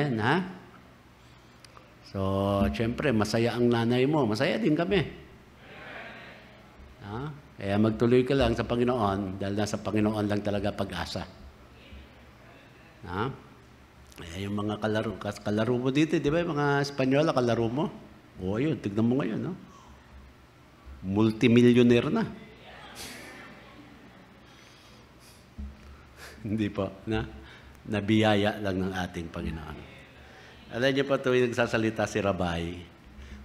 Amen, ha? So, syempre, masaya ang nanay mo. Masaya din kami. Ha? Kaya magtuloy ka lang sa Panginoon dahil nasa Panginoon lang talaga pag-asa. Ha? Kaya yung mga kalaro, kalaro mo dito, di ba? Yung mga Espanyola, kalaro mo. O, oh, yun, tignan mo ngayon, no? Multimillionaire na. Hindi po, na? Nabiyaya lang ng ating Panginoon. Alam niyo pa tuwing nagsasalita si Rabay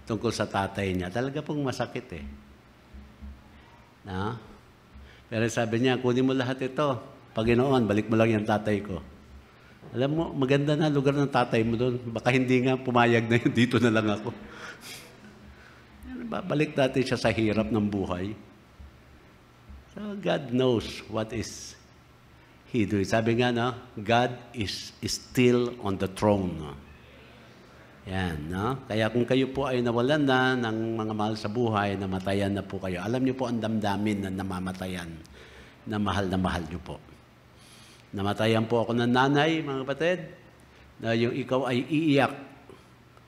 tungkol sa tatay niya, talaga pong masakit eh. Na? Pero sabi niya, kunin mo lahat ito. Paginoon, balik mo lang yung tatay ko. Alam mo, maganda na lugar ng tatay mo doon. Baka hindi nga pumayag na yun, dito na lang ako. Balik natin siya sa hirap ng buhay. So God knows what is He doing. Sabi nga, no? God is, is still on the throne. No? Yan, no? Kaya kung kayo po ay nawalan na ng mga mahal sa buhay, namatayan na po kayo, alam niyo po ang damdamin na namamatayan, na mahal na mahal niyo po. Namatayan po ako ng nanay, mga kapatid, na yung ikaw ay iiyak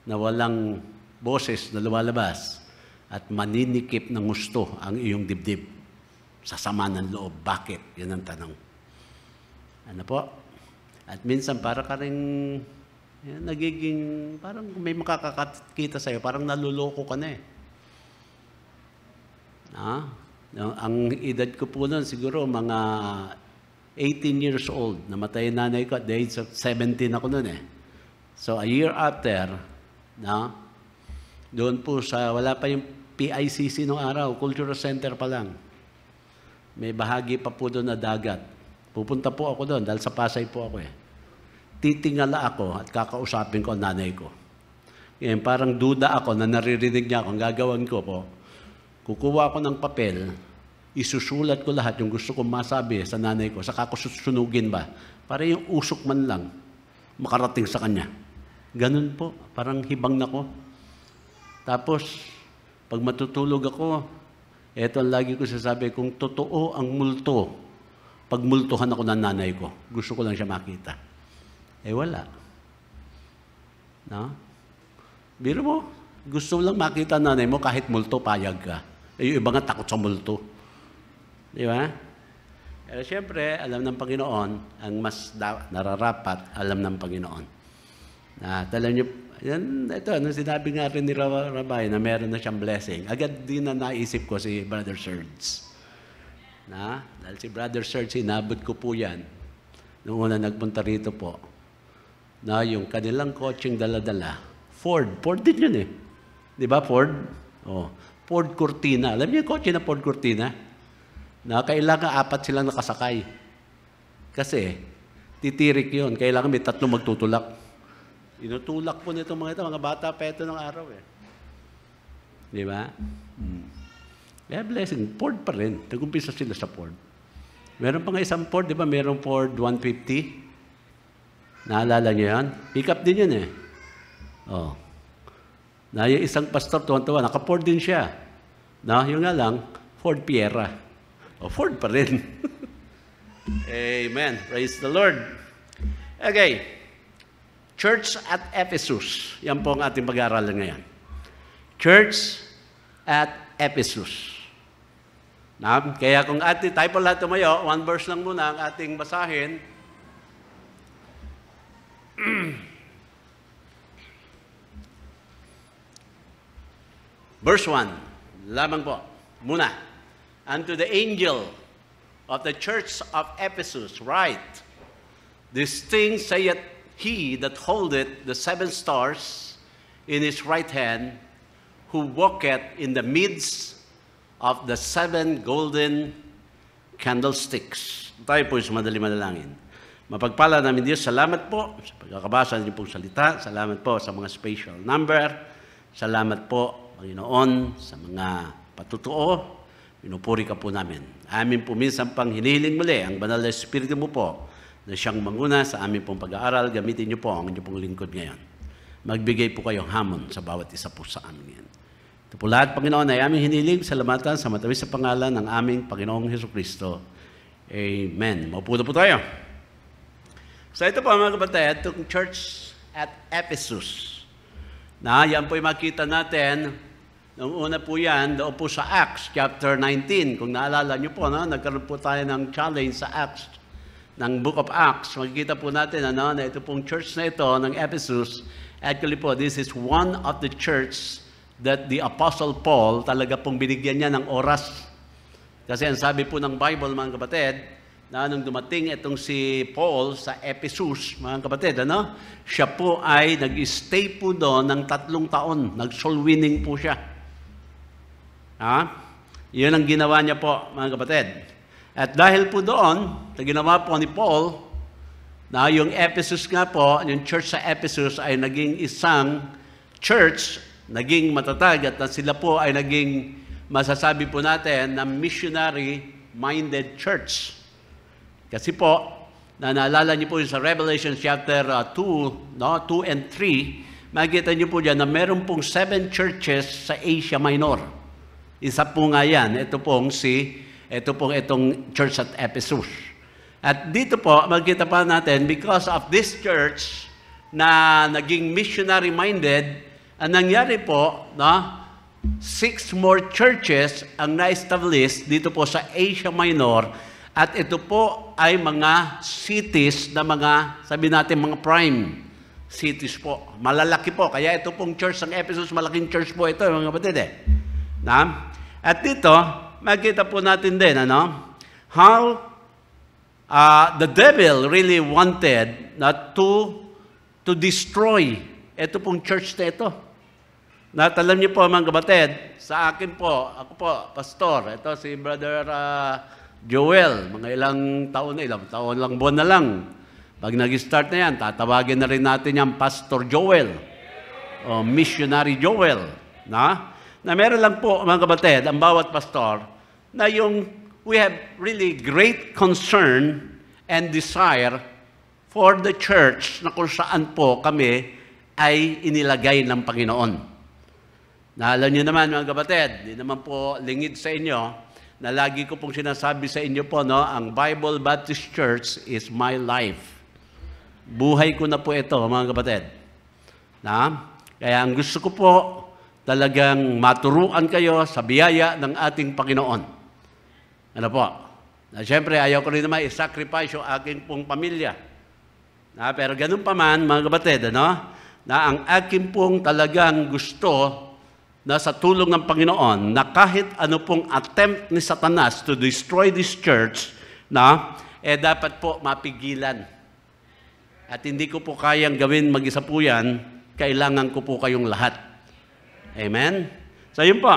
na walang boses na lumalabas at maninikip ng gusto ang iyong dibdib Sasama sama ng loob. Bakit? Yan ang tanong. Ano po? At minsan para ka rin yan, nagiging, parang may makakakita sa'yo, parang naluloko ka na eh. Ah, ang edad ko po noon, siguro mga 18 years old. Namatay yung nanay ko at the age of 17 ako noon eh. So a year after, na, doon po sa, wala pa yung PICC nung araw, Cultural Center pa lang. May bahagi pa po doon na dagat. Pupunta po ako doon dahil sa Pasay po ako eh titingala ako at kakausapin ko ang nanay ko. Ngayon, parang duda ako na naririnig niya ako. Ang gagawin ko po, kukuha ako ng papel, isusulat ko lahat yung gusto kong masabi sa nanay ko, saka ko susunugin ba? Para yung usok man lang, makarating sa kanya. Ganun po, parang hibang na ko. Tapos, pag matutulog ako, eto ang lagi ko sasabi, kung totoo ang multo, pagmultuhan ako ng nanay ko, gusto ko lang siya makita. Eh wala. No? Biro mo, gusto lang makita nanay mo kahit multo, payag ka. Eh, yung iba nga takot sa multo. Di ba? Pero siyempre, alam ng Panginoon, ang mas nararapat, alam ng Panginoon. Na, alam niyo, yan, ito, nung ano, sinabi nga rin ni Rabay na meron na siyang blessing, agad din na naisip ko si Brother Serge. Na, dahil si Brother Serge, inabot ko po yan. Noong una nagpunta rito po, na yung kanilang coaching daladala, Ford, Ford din yun eh. Di ba Ford? Oh, Ford Cortina. Alam niyo yung kotse na Ford Cortina? Na kailangan apat silang nakasakay. Kasi, titirik yun. Kailangan may tatlo magtutulak. Inutulak po nito mga ito. Mga bata pa ito ng araw eh. Di ba? Hmm. Yeah, blessing. Ford pa rin. Nagumpisa sila sa Ford. Meron pa nga isang Ford, di ba? Meron Ford 150. Naalala niyo yan? Pick up din yun eh. Oh. Na yung isang pastor, tuwan-tuwan, naka-Ford din siya. Na, yun nga lang, Ford Piera. O, oh, Ford pa rin. Amen. Praise the Lord. Okay. Church at Ephesus. Yan po ang ating pag-aaralan ngayon. Church at Ephesus. Na, kaya kung ating, tayo po lahat tumayo, one verse lang muna ang ating basahin. Verse 1, lamang po, muna. Unto the angel of the church of Ephesus write, This thing saith he that holdeth the seven stars in his right hand, who walketh in the midst of the seven golden candlesticks. Tayo po yung madali-madalangin. Mapagpala namin Diyos, salamat po sa pagkakabasa niyo pong salita. Salamat po sa mga special number. Salamat po, Panginoon, sa mga patutuo. Pinupuri ka po namin. Amin po minsan pang hinihiling muli ang banal na Espiritu mo po na siyang manguna sa amin pong pag-aaral. Gamitin niyo po ang inyong pong lingkod ngayon. Magbigay po kayong hamon sa bawat isa po sa amin ngayon. Ito po lahat, Panginoon, ay aming hiniling, salamatan sa matamis sa pangalan ng aming Panginoong Heso Kristo. Amen. Maupo po tayo. So ito po mga kapatid, itong church at Ephesus. Na yan po yung makita natin. Nung una po yan, doon po sa Acts chapter 19. Kung naalala niyo po, no? nagkaroon po tayo ng challenge sa Acts, ng Book of Acts. Makikita po natin ano, na ito pong church na ito ng Ephesus. Actually po, this is one of the church that the Apostle Paul talaga pong binigyan niya ng oras. Kasi ang sabi po ng Bible, mga kapatid, na nung dumating itong si Paul sa Ephesus, mga kapatid, ano? siya po ay nag-stay po doon ng tatlong taon. Nag-soul winning po siya. Ha? Yun ang ginawa niya po, mga kapatid. At dahil po doon, na ginawa po ni Paul, na yung Ephesus nga po, yung church sa Ephesus ay naging isang church, naging matatag at na sila po ay naging masasabi po natin na missionary-minded church. Kasi po, na niyo po sa Revelation chapter 2, uh, no, 2 and 3, makikita niyo po dyan na meron pong seven churches sa Asia Minor. Isa po nga yan, ito pong si, ito pong itong church at Ephesus. At dito po, magkita pa natin, because of this church na naging missionary-minded, ang nangyari po, no, six more churches ang na-establish dito po sa Asia Minor at ito po ay mga cities na mga, sabi natin, mga prime cities po. Malalaki po. Kaya ito pong church ng Ephesus, malaking church po ito, mga kapatid eh. Na? At dito, makita po natin din, ano? How uh, the devil really wanted na to, to destroy ito pong church na ito. At alam niyo po, mga kapatid, sa akin po, ako po, pastor, ito si Brother uh, Joel, mga ilang taon na, ilang taon lang, buwan na lang. Pag nag-start na yan, tatawagin na rin natin yan Pastor Joel o Missionary Joel. Na? na meron lang po, mga kabatid, ang bawat pastor, na yung we have really great concern and desire for the church na kung saan po kami ay inilagay ng Panginoon. Naalam niyo naman, mga kabatid, di naman po lingid sa inyo, na lagi ko pong sinasabi sa inyo po, no, ang Bible Baptist Church is my life. Buhay ko na po ito, mga kapatid. Na? Kaya ang gusto ko po, talagang maturuan kayo sa biyaya ng ating Panginoon. Ano po? Na, siyempre, ayaw ko rin naman i-sacrifice yung aking pong pamilya. Na, pero ganun pa man, mga kapatid, ano? na ang aking pong talagang gusto na sa tulong ng Panginoon na kahit ano pong attempt ni Satanas to destroy this church, na eh dapat po mapigilan. At hindi ko po kayang gawin mag-isa po yan, kailangan ko po kayong lahat. Amen? So yun po,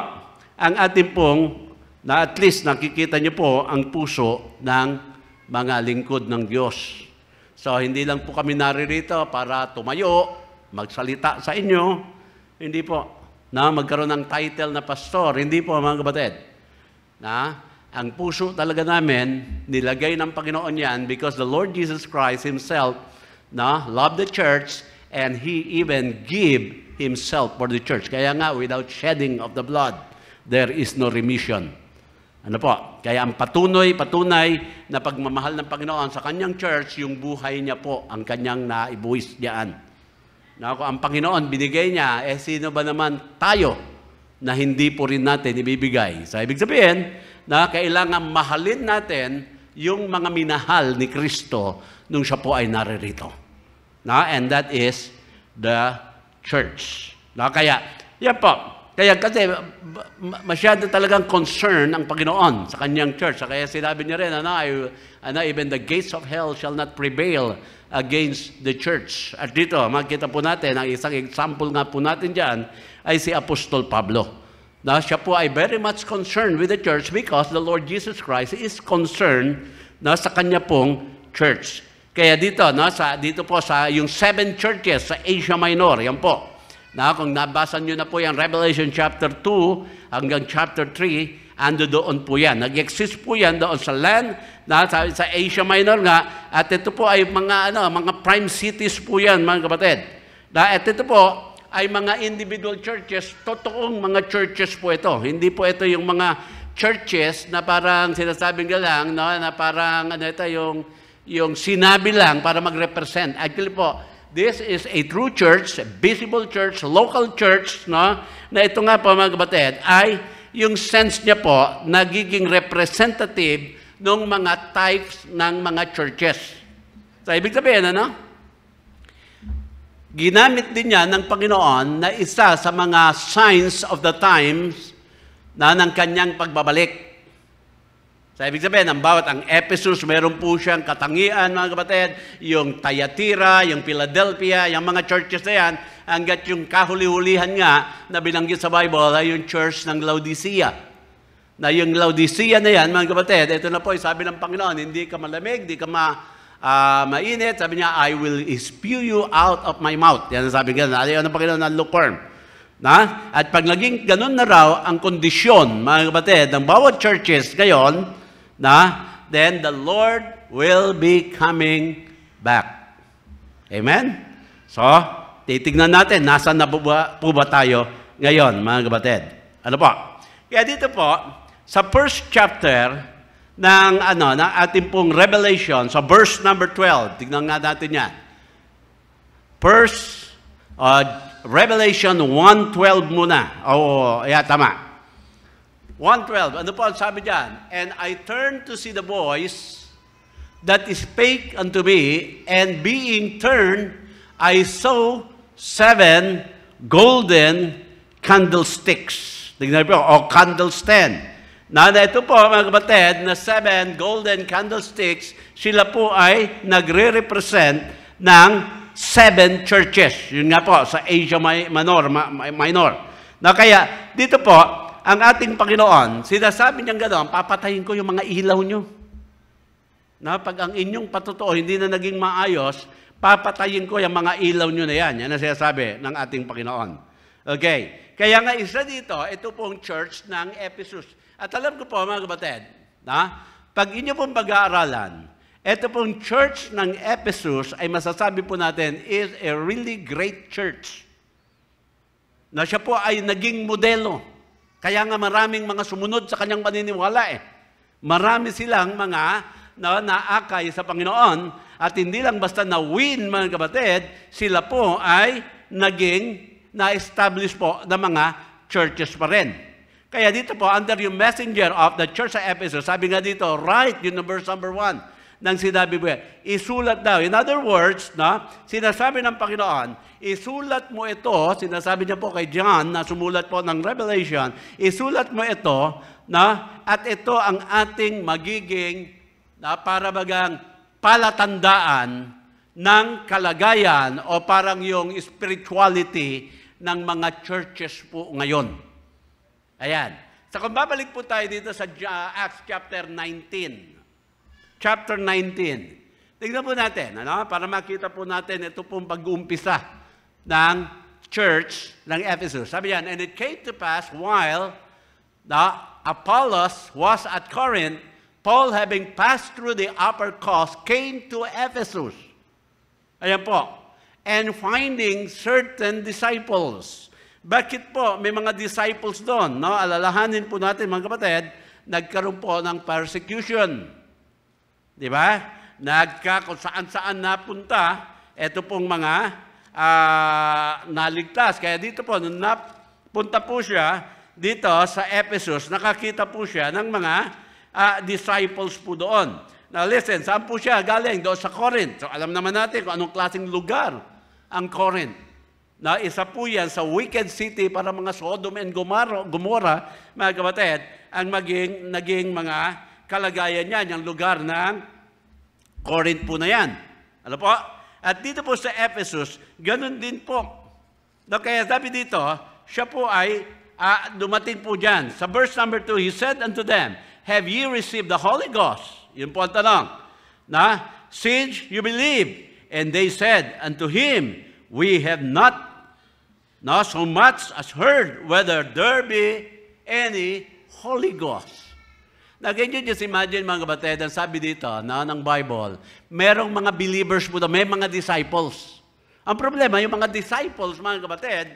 ang ating pong, na at least nakikita niyo po ang puso ng mga lingkod ng Diyos. So hindi lang po kami naririto para tumayo, magsalita sa inyo. Hindi po na magkaroon ng title na pastor. Hindi po, mga kapatid. Na, ang puso talaga namin, nilagay ng Panginoon yan because the Lord Jesus Christ Himself na loved the church and He even gave Himself for the church. Kaya nga, without shedding of the blood, there is no remission. Ano po? Kaya ang patunoy, patunay na pagmamahal ng Panginoon sa kanyang church, yung buhay niya po, ang kanyang naibuwis diyan. Nako, ang Panginoon binigay niya, eh sino ba naman tayo na hindi po rin natin ibibigay? So ibig sabihin na kailangan mahalin natin yung mga minahal ni Kristo nung siya po ay naririto. Na, and that is the church. Na, kaya, yan po. Kaya kasi masyado talagang concern ang Panginoon sa kanyang church. Kaya sinabi niya rin, ano, I, ano, even the gates of hell shall not prevail against the church. At dito, makita po natin, ang isang example nga po natin dyan ay si Apostol Pablo. Na siya po ay very much concerned with the church because the Lord Jesus Christ is concerned na sa kanya pong church. Kaya dito, na sa, dito po sa yung seven churches sa Asia Minor, yan po. Na kung nabasa niyo na po yan, Revelation chapter 2 hanggang chapter 3, ando doon po yan. Nag-exist po yan doon sa land na sa, sa Asia Minor nga at ito po ay mga ano mga prime cities po 'yan mga kapatid. Na at ito po ay mga individual churches, totoong mga churches po ito. Hindi po ito yung mga churches na parang sinasabing ka lang no, na parang ano ito yung yung sinabi lang para mag-represent. Actually po, this is a true church, a visible church, local church no, na ito nga po mga kapatid ay yung sense niya po nagiging representative ng mga types ng mga churches. So, ibig sabihin, ano? Ginamit din niya ng Panginoon na isa sa mga signs of the times na ng kanyang pagbabalik. Sa ibig sabihin, ang bawat ang Ephesus, meron po siyang katangian, mga kapatid, yung Tayatira, yung Philadelphia, yung mga churches na yan, hanggat yung kahuli-hulihan nga na binanggit sa Bible ay yung church ng Laodicea na yung Laodicea na yan, mga kapatid, ito na po, sabi ng Panginoon, hindi ka malamig, hindi ka ma, uh, mainit. Sabi niya, I will spew you out of my mouth. Yan ang sabi ganun. Ayaw ng Panginoon ng lukewarm. Na? At pag naging ganun na raw ang kondisyon, mga kapatid, ng bawat churches ngayon, na, then the Lord will be coming back. Amen? So, titignan natin, nasa na po ba tayo ngayon, mga kapatid? Ano po? Kaya dito po, sa first chapter ng ano ng ating pong Revelation sa so verse number 12. Tingnan nga natin 'yan. First uh, Revelation 1:12 muna. oh yeah, tama. 1.12, ano po ang sabi diyan? And I turned to see the voice that spake unto me, and being turned, I saw seven golden candlesticks. Tignan po, o oh, candlestan. Na ito po, mga kapatid, na seven golden candlesticks, sila po ay nagre-represent ng seven churches. Yun nga po, sa Asia Minor. minor. Na kaya, dito po, ang ating Panginoon, sinasabi niyang gano'n, papatayin ko yung mga ilaw niyo. Na pag ang inyong patotoo hindi na naging maayos, papatayin ko yung mga ilaw niyo na yan. Yan ang sinasabi ng ating Panginoon. Okay. Kaya nga isa dito, ito pong church ng Ephesus. At alam ko po mga kapatid, na, pag inyo pong pag-aaralan, ito pong church ng Ephesus ay masasabi po natin is a really great church. Na siya po ay naging modelo. Kaya nga maraming mga sumunod sa kanyang paniniwala eh. Marami silang mga na naakay sa Panginoon at hindi lang basta na-win mga kapatid, sila po ay naging na-establish po ng mga churches pa rin. Kaya dito po, under yung messenger of the church sa Ephesus, sabi nga dito, write, yun verse number one, ng sinabi mo yan, isulat daw. In other words, na, sinasabi ng Panginoon, isulat mo ito, sinasabi niya po kay John na sumulat po ng Revelation, isulat mo ito, na, at ito ang ating magiging, na, para bagang palatandaan ng kalagayan o parang yung spirituality ng mga churches po ngayon. Ayan. So kung babalik po tayo dito sa Acts chapter 19. Chapter 19. Tignan po natin, ano? para makita po natin ito pong pag-uumpisa ng church ng Ephesus. Sabi yan, and it came to pass while the Apollos was at Corinth, Paul having passed through the upper coast came to Ephesus. Ayan po. And finding certain disciples. Bakit po may mga disciples doon? No? Alalahanin po natin mga kapatid, nagkaroon po ng persecution. Di ba? Nagka kung saan-saan napunta, ito pong mga uh, naligtas. Kaya dito po, nung napunta po siya dito sa Ephesus, nakakita po siya ng mga uh, disciples po doon. Now listen, saan po siya galing? Doon sa Corinth. So alam naman natin kung anong klaseng lugar ang Corinth na isa po yan sa wicked city para mga Sodom and Gomorrah, mga kapatid, ang maging, naging mga kalagayan niyan, yung lugar ng Corinth po na yan. Ano po? At dito po sa Ephesus, ganun din po. No, kaya sabi dito, siya po ay uh, dumating po dyan. Sa verse number 2, He said unto them, Have ye received the Holy Ghost? Yun po ang tanong. Na, since you believe. And they said unto Him, We have not not so much as heard whether there be any Holy Ghost. Now, can you just imagine, mga kapatid, ang sabi dito na ng Bible, merong mga believers po, may mga disciples. Ang problema, yung mga disciples, mga kapatid,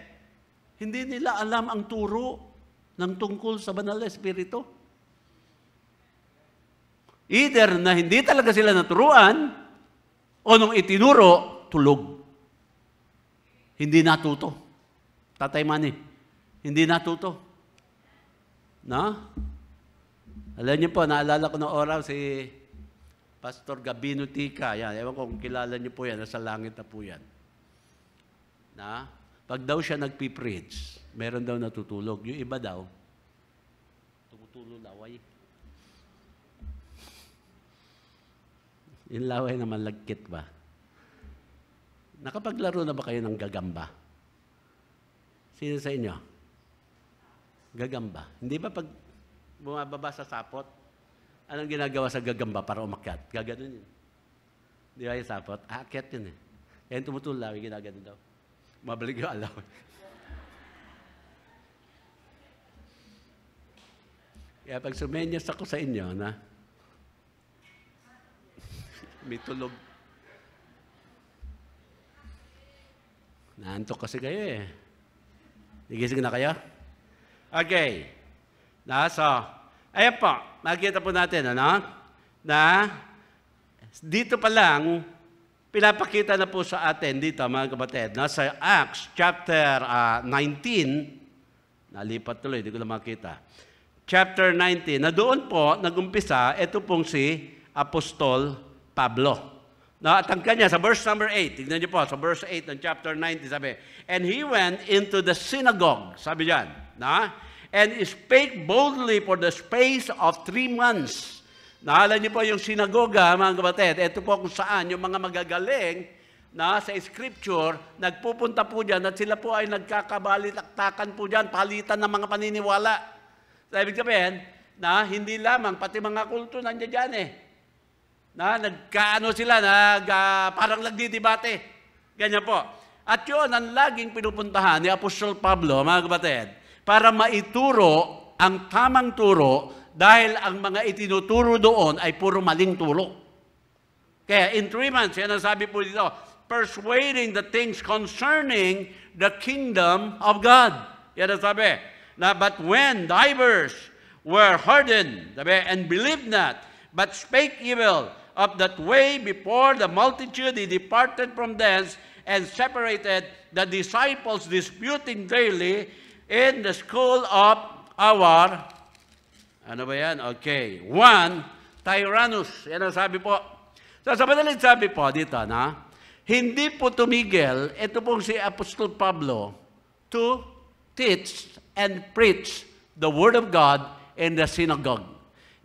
hindi nila alam ang turo ng tungkol sa banal na espiritu. Either na hindi talaga sila naturuan, o nung itinuro, tulog. Hindi natuto. Tatay Manny, hindi natuto. No? Alam niyo po, naalala ko ng oraw si Pastor Gabino Tika. Yan, ewan kung kilala niyo po yan. Nasa langit na po yan. Na? Pag daw siya nagpipreach, meron daw natutulog. Yung iba daw, tumutulo laway. Yung laway naman lagkit ba? Nakapaglaro na ba kayo ng gagamba? Sino sa inyo? Gagamba. Hindi ba pag bumababa sa sapot, anong ginagawa sa gagamba para umakyat? Gaganon yun. Di ba yung sapot? Aakyat yun eh. Kaya tumutulaw, yung ginaganon daw. Mabalik yung alaw. Kaya pag sumenyas ako sa inyo, na may tulog. Naantok kasi kayo eh. Nagising na kayo? Okay. Na, so, ayan po, nakita po natin, ano? Na, dito pa lang, pinapakita na po sa atin dito, mga kapatid, na sa Acts chapter uh, ah, 19, nalipat tuloy, hindi ko na makita, chapter 19, na doon po, nagumpisa, ito pong si Apostol Pablo. Natangka niya sa verse number 8. Tingnan niyo po, sa verse 8 ng chapter 90, sabi, And he went into the synagogue, sabi diyan, na? And he spake boldly for the space of three months. Nahala niyo po yung sinagoga, mga kapatid. Ito po kung saan yung mga magagaling na sa scripture, nagpupunta po dyan at sila po ay nagkakabalitaktakan po dyan, palitan ng mga paniniwala. So, ibig sabihin, na hindi lamang, pati mga kulto nandiyan dyan eh. Na nagkaano sila, nag, uh, parang nagdidibate. Ganyan po. At yun ang laging pinupuntahan ni Apostol Pablo, mga kapatid, para maituro ang tamang turo dahil ang mga itinuturo doon ay puro maling turo. Kaya in three months, yan ang sabi po dito, persuading the things concerning the kingdom of God. Yan ang sabi. Na, but when divers were hardened, sabi, and believed not, but spake evil, up that way before the multitude, he departed from thence and separated the disciples, disputing daily in the school of our, ano ba yan? Okay. One, Tyrannus. Yan ang sabi po. So, sa madaling sabi po dito na, hindi po tumigil, ito pong si Apostol Pablo, to teach and preach the Word of God in the synagogue.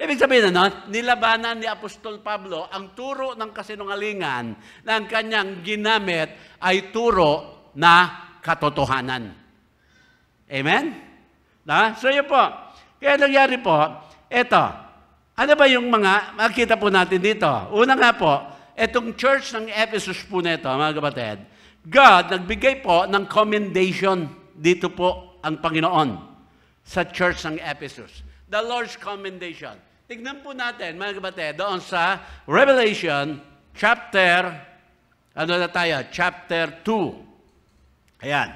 Ibig sabihin na, nilabanan ni Apostol Pablo ang turo ng kasinungalingan na ang kanyang ginamit ay turo na katotohanan. Amen? Na? So yun po. Kaya nangyari po, eto, ano ba yung mga, makita po natin dito. Una nga po, etong church ng Ephesus po na ito, mga kapatid, God nagbigay po ng commendation dito po ang Panginoon sa church ng Ephesus. The Lord's commendation. Tignan po natin, mga kabate, doon sa Revelation chapter, ano na tayo? Chapter 2. Ayan.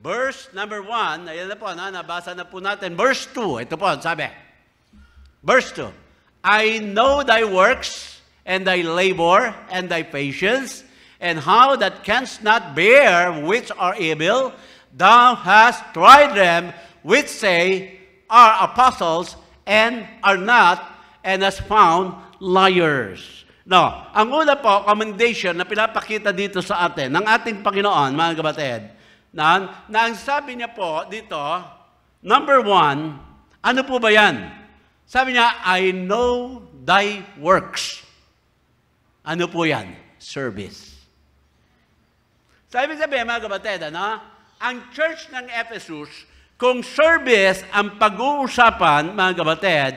Verse number 1, ayan na po, na, nabasa na po natin. Verse 2, ito po, sabi. Verse 2, I know thy works, and thy labor, and thy patience, and how that canst not bear which are evil. Thou hast tried them which say, are apostles, and are not, and has found liars. No, ang una po, commendation na pinapakita dito sa atin, ng ating Panginoon, mga kabatid, na, na ang sabi niya po dito, number one, ano po ba yan? Sabi niya, I know thy works. Ano po yan? Service. Sabi sabi, mga kabatid, ano? ang church ng Ephesus, kung service ang pag-uusapan, mga kabatid,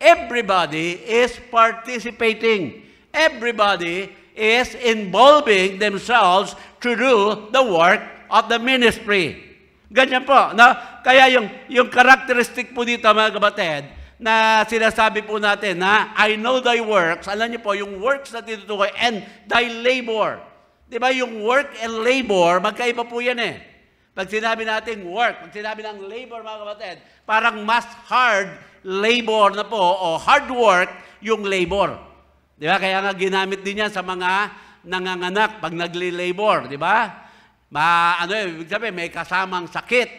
everybody is participating. Everybody is involving themselves to do the work of the ministry. Ganyan po. No? Kaya yung, yung characteristic po dito, mga kabatid, na sinasabi po natin na I know thy works. Alam niyo po, yung works na tinutukoy and thy labor. Di ba? Yung work and labor, magkaiba po yan eh. Pag sinabi nating work, pag sinabi ng labor, mga kapatid, parang mas hard labor na po o hard work yung labor. Di ba? Kaya nga ginamit din yan sa mga nanganganak pag nagli-labor. Di ba? Ma, ano eh, ibig sabihin, may kasamang sakit.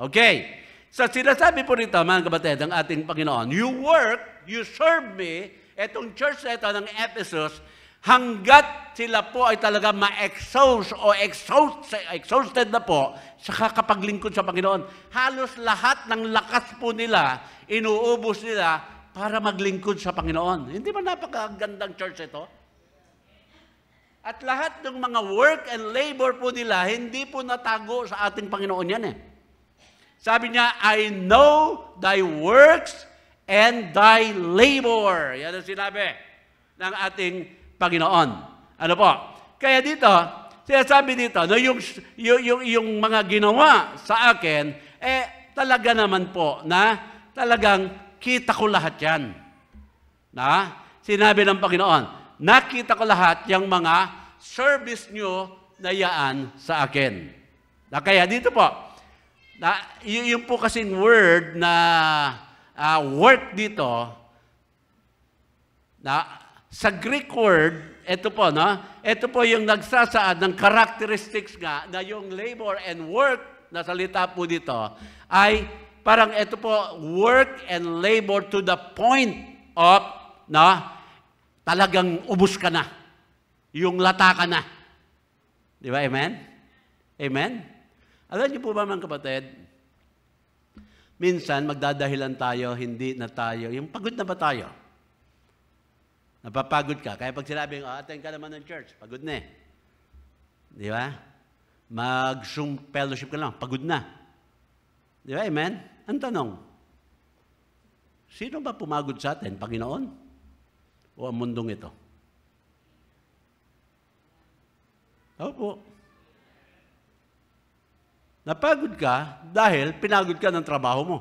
Okay. So sinasabi po rito, mga kapatid, ang ating Panginoon, you work, you serve me, etong church na ito ng Ephesus, hanggat sila po ay talaga ma-exhaust o exhaust, exhausted na po sa kakapaglingkod sa Panginoon. Halos lahat ng lakas po nila, inuubos nila para maglingkod sa Panginoon. Hindi ba napakagandang church ito? At lahat ng mga work and labor po nila, hindi po natago sa ating Panginoon yan eh. Sabi niya, I know thy works and thy labor. Yan ang sinabi ng ating Panginoon. Ano po? Kaya dito, sinasabi dito na yung, yung, yung, yung mga ginawa sa akin, eh talaga naman po na talagang kita ko lahat yan. Na? Sinabi ng Panginoon, nakita ko lahat yung mga service nyo na yaan sa akin. Na kaya dito po, na, yung po kasing word na uh, work dito, na sa Greek word, ito po, no? Ito po yung nagsasaad ng characteristics nga na yung labor and work na salita po dito ay parang ito po, work and labor to the point of, no? Talagang ubus ka na. Yung lata ka na. Di ba? Amen? Amen? Alam niyo po ba mga kapatid, minsan magdadahilan tayo, hindi na tayo. Yung pagod na ba tayo? Napapagod ka. Kaya pag sinabi, oh, attend ka naman ng church, pagod na eh. Di ba? Mag-Zoom fellowship ka lang, pagod na. Di ba, amen? Ang tanong, sino ba pumagod sa atin, Panginoon? O ang mundong ito? po. Napagod ka dahil pinagod ka ng trabaho mo.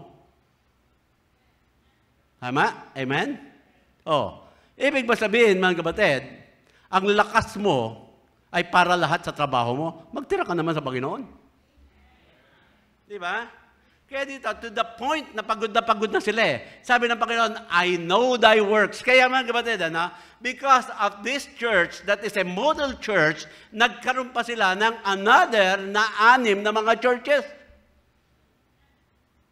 Tama? Amen? Oh, Ibig ba sabihin, mga kapatid, ang lakas mo ay para lahat sa trabaho mo, magtira ka naman sa Panginoon. Di ba? Kaya dito, to the point na pagod na pagod na sila eh. Sabi ng Panginoon, I know thy works. Kaya mga kapatid, ano, because of this church that is a model church, nagkaroon pa sila ng another na anim na mga churches.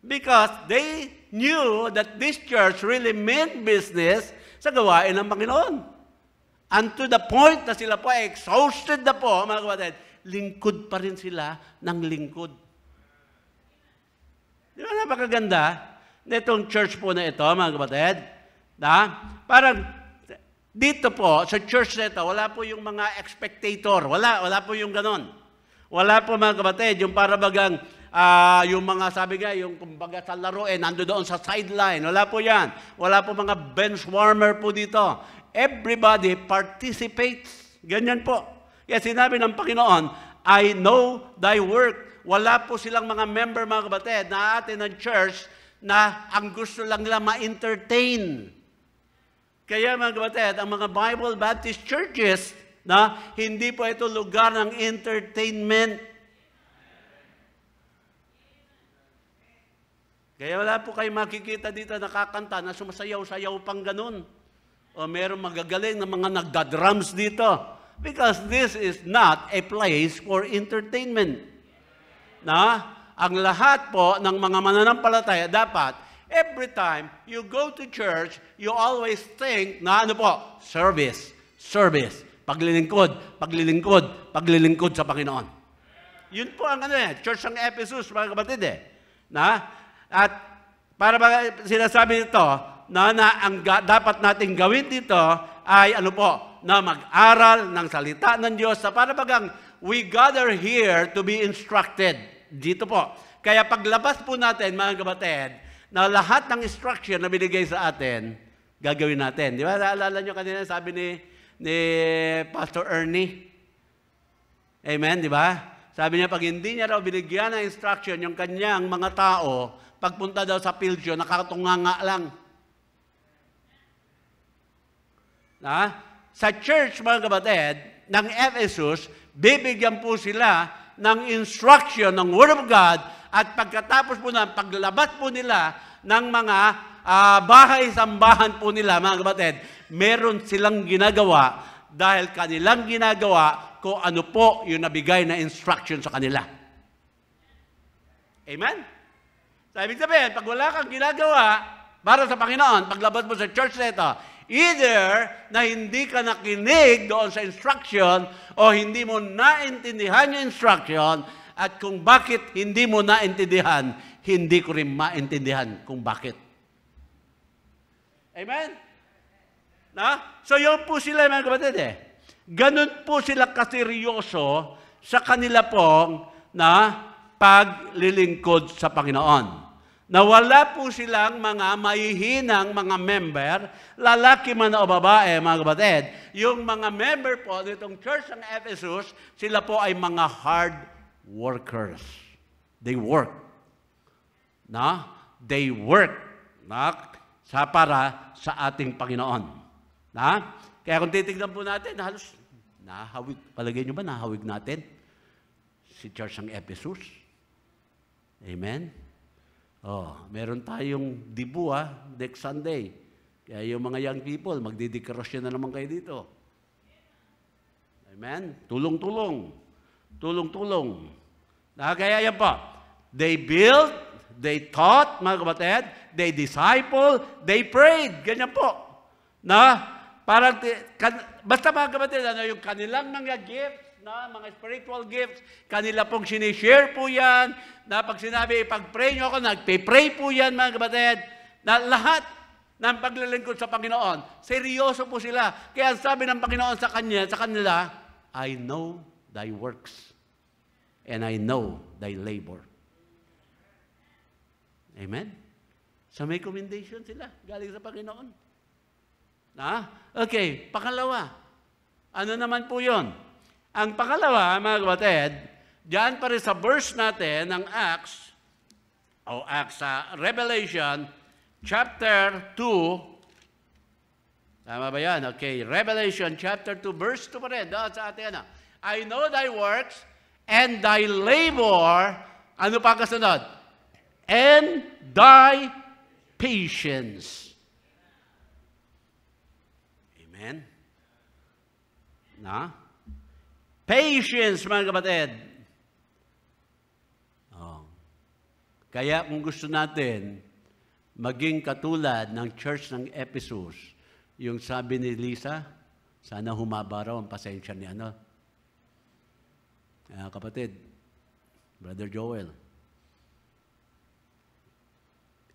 Because they knew that this church really meant business sa gawain ng Panginoon. And to the point na sila po, exhausted na po, mga kapatid, lingkod pa rin sila ng lingkod. Di ba napakaganda nitong church po na ito, mga kapatid? Na, parang dito po, sa church na ito, wala po yung mga expectator. Wala, wala po yung ganon. Wala po mga kapatid, yung para bagang uh, yung mga sabi nga, yung kumbaga sa laro, eh, nando doon sa sideline. Wala po yan. Wala po mga bench warmer po dito. Everybody participates. Ganyan po. Kaya sinabi ng Panginoon, I know thy work. Wala po silang mga member, mga kapatid, na atin ng church na ang gusto lang nila ma-entertain. Kaya mga kapatid, ang mga Bible Baptist churches, na hindi po ito lugar ng entertainment. Kaya wala po kayo makikita dito nakakanta na sumasayaw-sayaw pang ganun. O merong magagaling na mga nagda-drums dito. Because this is not a place for entertainment. Na? Ang lahat po ng mga mananampalataya dapat, every time you go to church, you always think na ano po? Service. Service. Paglilingkod, paglilingkod, paglilingkod sa Panginoon. Yun po ang ano eh, church ng Ephesus, mga kapatid eh. Na? At para ba sinasabi nito na, na ang ga, dapat nating gawin dito ay ano po, na mag-aral ng salita ng Diyos sa para bagang we gather here to be instructed. Dito po. Kaya paglabas po natin, mga kapatid, na lahat ng instruction na binigay sa atin, gagawin natin. Di ba? Naalala nyo kanina sabi ni, ni Pastor Ernie? Amen, di ba? Sabi niya, pag hindi niya raw binigyan ng instruction yung kanyang mga tao, pagpunta daw sa Pilgyo, nakatunganga lang. Na? Sa church, mga kapatid, ng Ephesus, bibigyan po sila ng instruction ng Word of God at pagkatapos po ng paglabas po nila ng mga uh, bahay-sambahan po nila, mga kapatid, meron silang ginagawa dahil kanilang ginagawa kung ano po yung nabigay na instruction sa kanila. Amen? So, ibig sabihin, pag wala kang ginagawa para sa Panginoon, paglabas mo sa church nito, either na hindi ka nakinig doon sa instruction o hindi mo naintindihan yung instruction at kung bakit hindi mo naintindihan, hindi ko rin maintindihan kung bakit. Amen? Na? So, yun po sila, mga kapatid eh. Ganun po sila kaseryoso sa kanila pong na paglilingkod sa Panginoon. Na wala po silang mga mahihinang mga member, lalaki man o babae, mga kapatid. Yung mga member po nitong Church ng Ephesus, sila po ay mga hard workers. They work. Na? They work. Na? Sa para sa ating Panginoon. Na? Kaya kung titignan po natin, halos nahawig, palagay nyo ba nahawig natin? si Church ng Ephesus. Amen? Oh, meron tayong dibu ah, next Sunday. Kaya yung mga young people, magdidekorasyon na naman kayo dito. Amen? Tulong-tulong. Tulong-tulong. Nakakaya yan po. They built, they taught, mga kapatid, they disciple, they prayed. Ganyan po. Na, parang, kan, basta mga kapatid, ano yung kanilang mga gifts, na mga spiritual gifts. Kanila pong sinishare po yan, na pag sinabi, ipag-pray nyo ako, nagpe-pray po yan mga kapatid, na lahat ng paglilingkod sa Panginoon. Seryoso po sila. Kaya sabi ng Panginoon sa kanya, sa kanila, I know thy works and I know thy labor. Amen? So may commendation sila galing sa Panginoon. Na? Ah, okay, pakalawa. Ano naman po yon? Ang pangalawa, mga kapatid, dyan pa rin sa verse natin ng Acts, o Acts sa Revelation, chapter 2, tama ba yan? Okay, Revelation chapter 2, verse 2 pa rin, doon sa atin, ano? I know thy works and thy labor, ano pa kasunod? And thy patience. Amen? Na? Patience, mga kapatid. Oh. Kaya kung gusto natin maging katulad ng church ng Ephesus, yung sabi ni Lisa, sana humaba raw ang pasensya ni ano. Uh, kapatid, Brother Joel,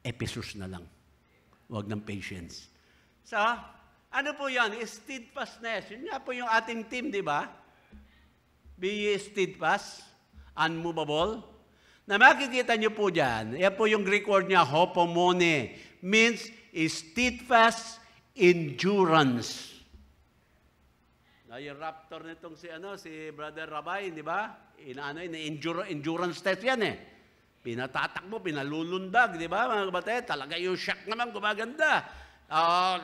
Ephesus na lang. Huwag ng patience. So, ano po yan? Steadfastness. Yun nga po yung ating team, di ba? Be steadfast, unmovable. Na makikita niyo po dyan, yan po yung Greek word niya, hopomone, means steadfast endurance. Na yung raptor nitong si, ano, si Brother Rabay, di ba? Inaano, ina endurance, endurance test yan eh. Pinatatakbo, pinalulundag, di ba mga kabatay? Talaga yung shock naman, gumaganda. Oh,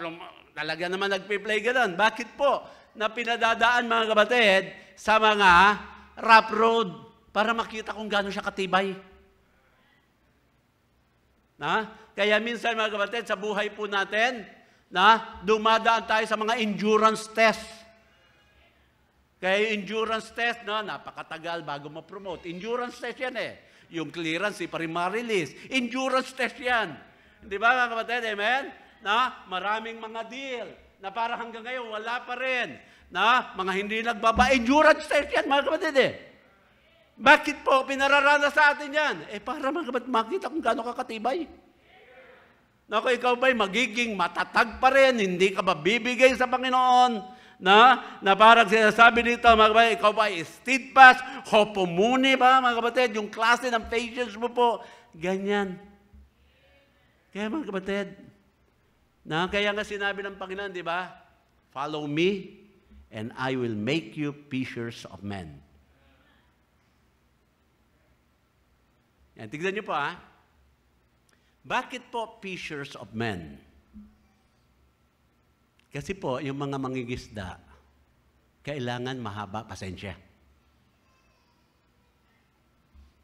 talaga naman nagpe-play ganun. Bakit po? na pinadadaan mga kapatid sa mga rough road para makita kung gano'n siya katibay. Na? Kaya minsan mga kapatid, sa buhay po natin, na dumadaan tayo sa mga endurance test. Kaya endurance test, no, napakatagal bago ma-promote. Endurance test yan eh. Yung clearance, pa rin ma-release. Endurance test yan. Di ba mga kapatid? Amen? Na, maraming mga deal na para hanggang ngayon wala pa rin na mga hindi nagbaba. Endurance test yan, mga kapatid eh. Bakit po pinararana sa atin yan? Eh para mga kapatid, makita kung gano'ng kakatibay. Naku, ikaw ba'y magiging matatag pa rin, hindi ka ba bibigay sa Panginoon? na, na parang sinasabi dito, mga kapatid, ikaw ba steadfast, hopomuni ba, mga kapatid, yung klase ng patience mo po, ganyan. Kaya mga kapatid, na kaya nga sinabi ng Panginoon, di ba? Follow me and I will make you fishers of men. Yan, tignan niyo po ha. Bakit po fishers of men? Kasi po, yung mga mangingisda, kailangan mahaba pasensya.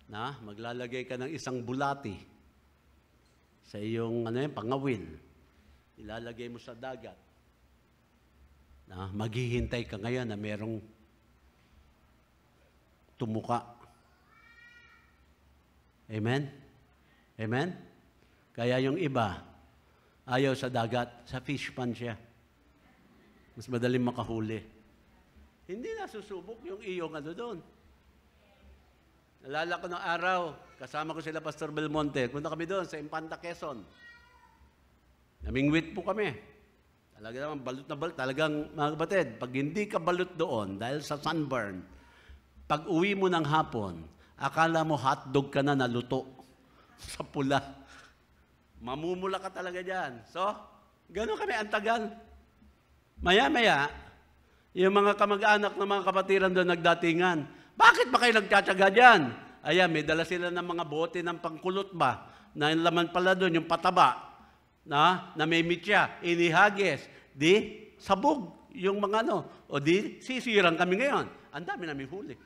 Na, maglalagay ka ng isang bulati sa iyong ano yung, pangawin ilalagay mo sa dagat, na maghihintay ka ngayon na merong tumuka. Amen? Amen? Kaya yung iba, ayaw sa dagat, sa fish pond siya. Mas madaling makahuli. Hindi na susubok yung iyong ano doon. Nalala ko ng araw, kasama ko sila Pastor Belmonte. Punta kami doon sa Impanta, Quezon. Namingwit po kami. Talaga naman, balut na balut. Talagang, mga kapatid, pag hindi ka balot doon dahil sa sunburn, pag uwi mo ng hapon, akala mo hotdog ka na naluto sa pula. Mamumula ka talaga dyan. So, gano'n kami, ang tagal. Maya-maya, yung mga kamag-anak ng mga kapatiran doon nagdatingan, bakit ba kayo nagtsatsaga dyan? Ayan, may dala sila ng mga bote ng pangkulot ba? Na laman pala doon, yung pataba na may siya, inihagis, di sabog yung mga ano, o di sisirang kami ngayon. Ang dami namin huli.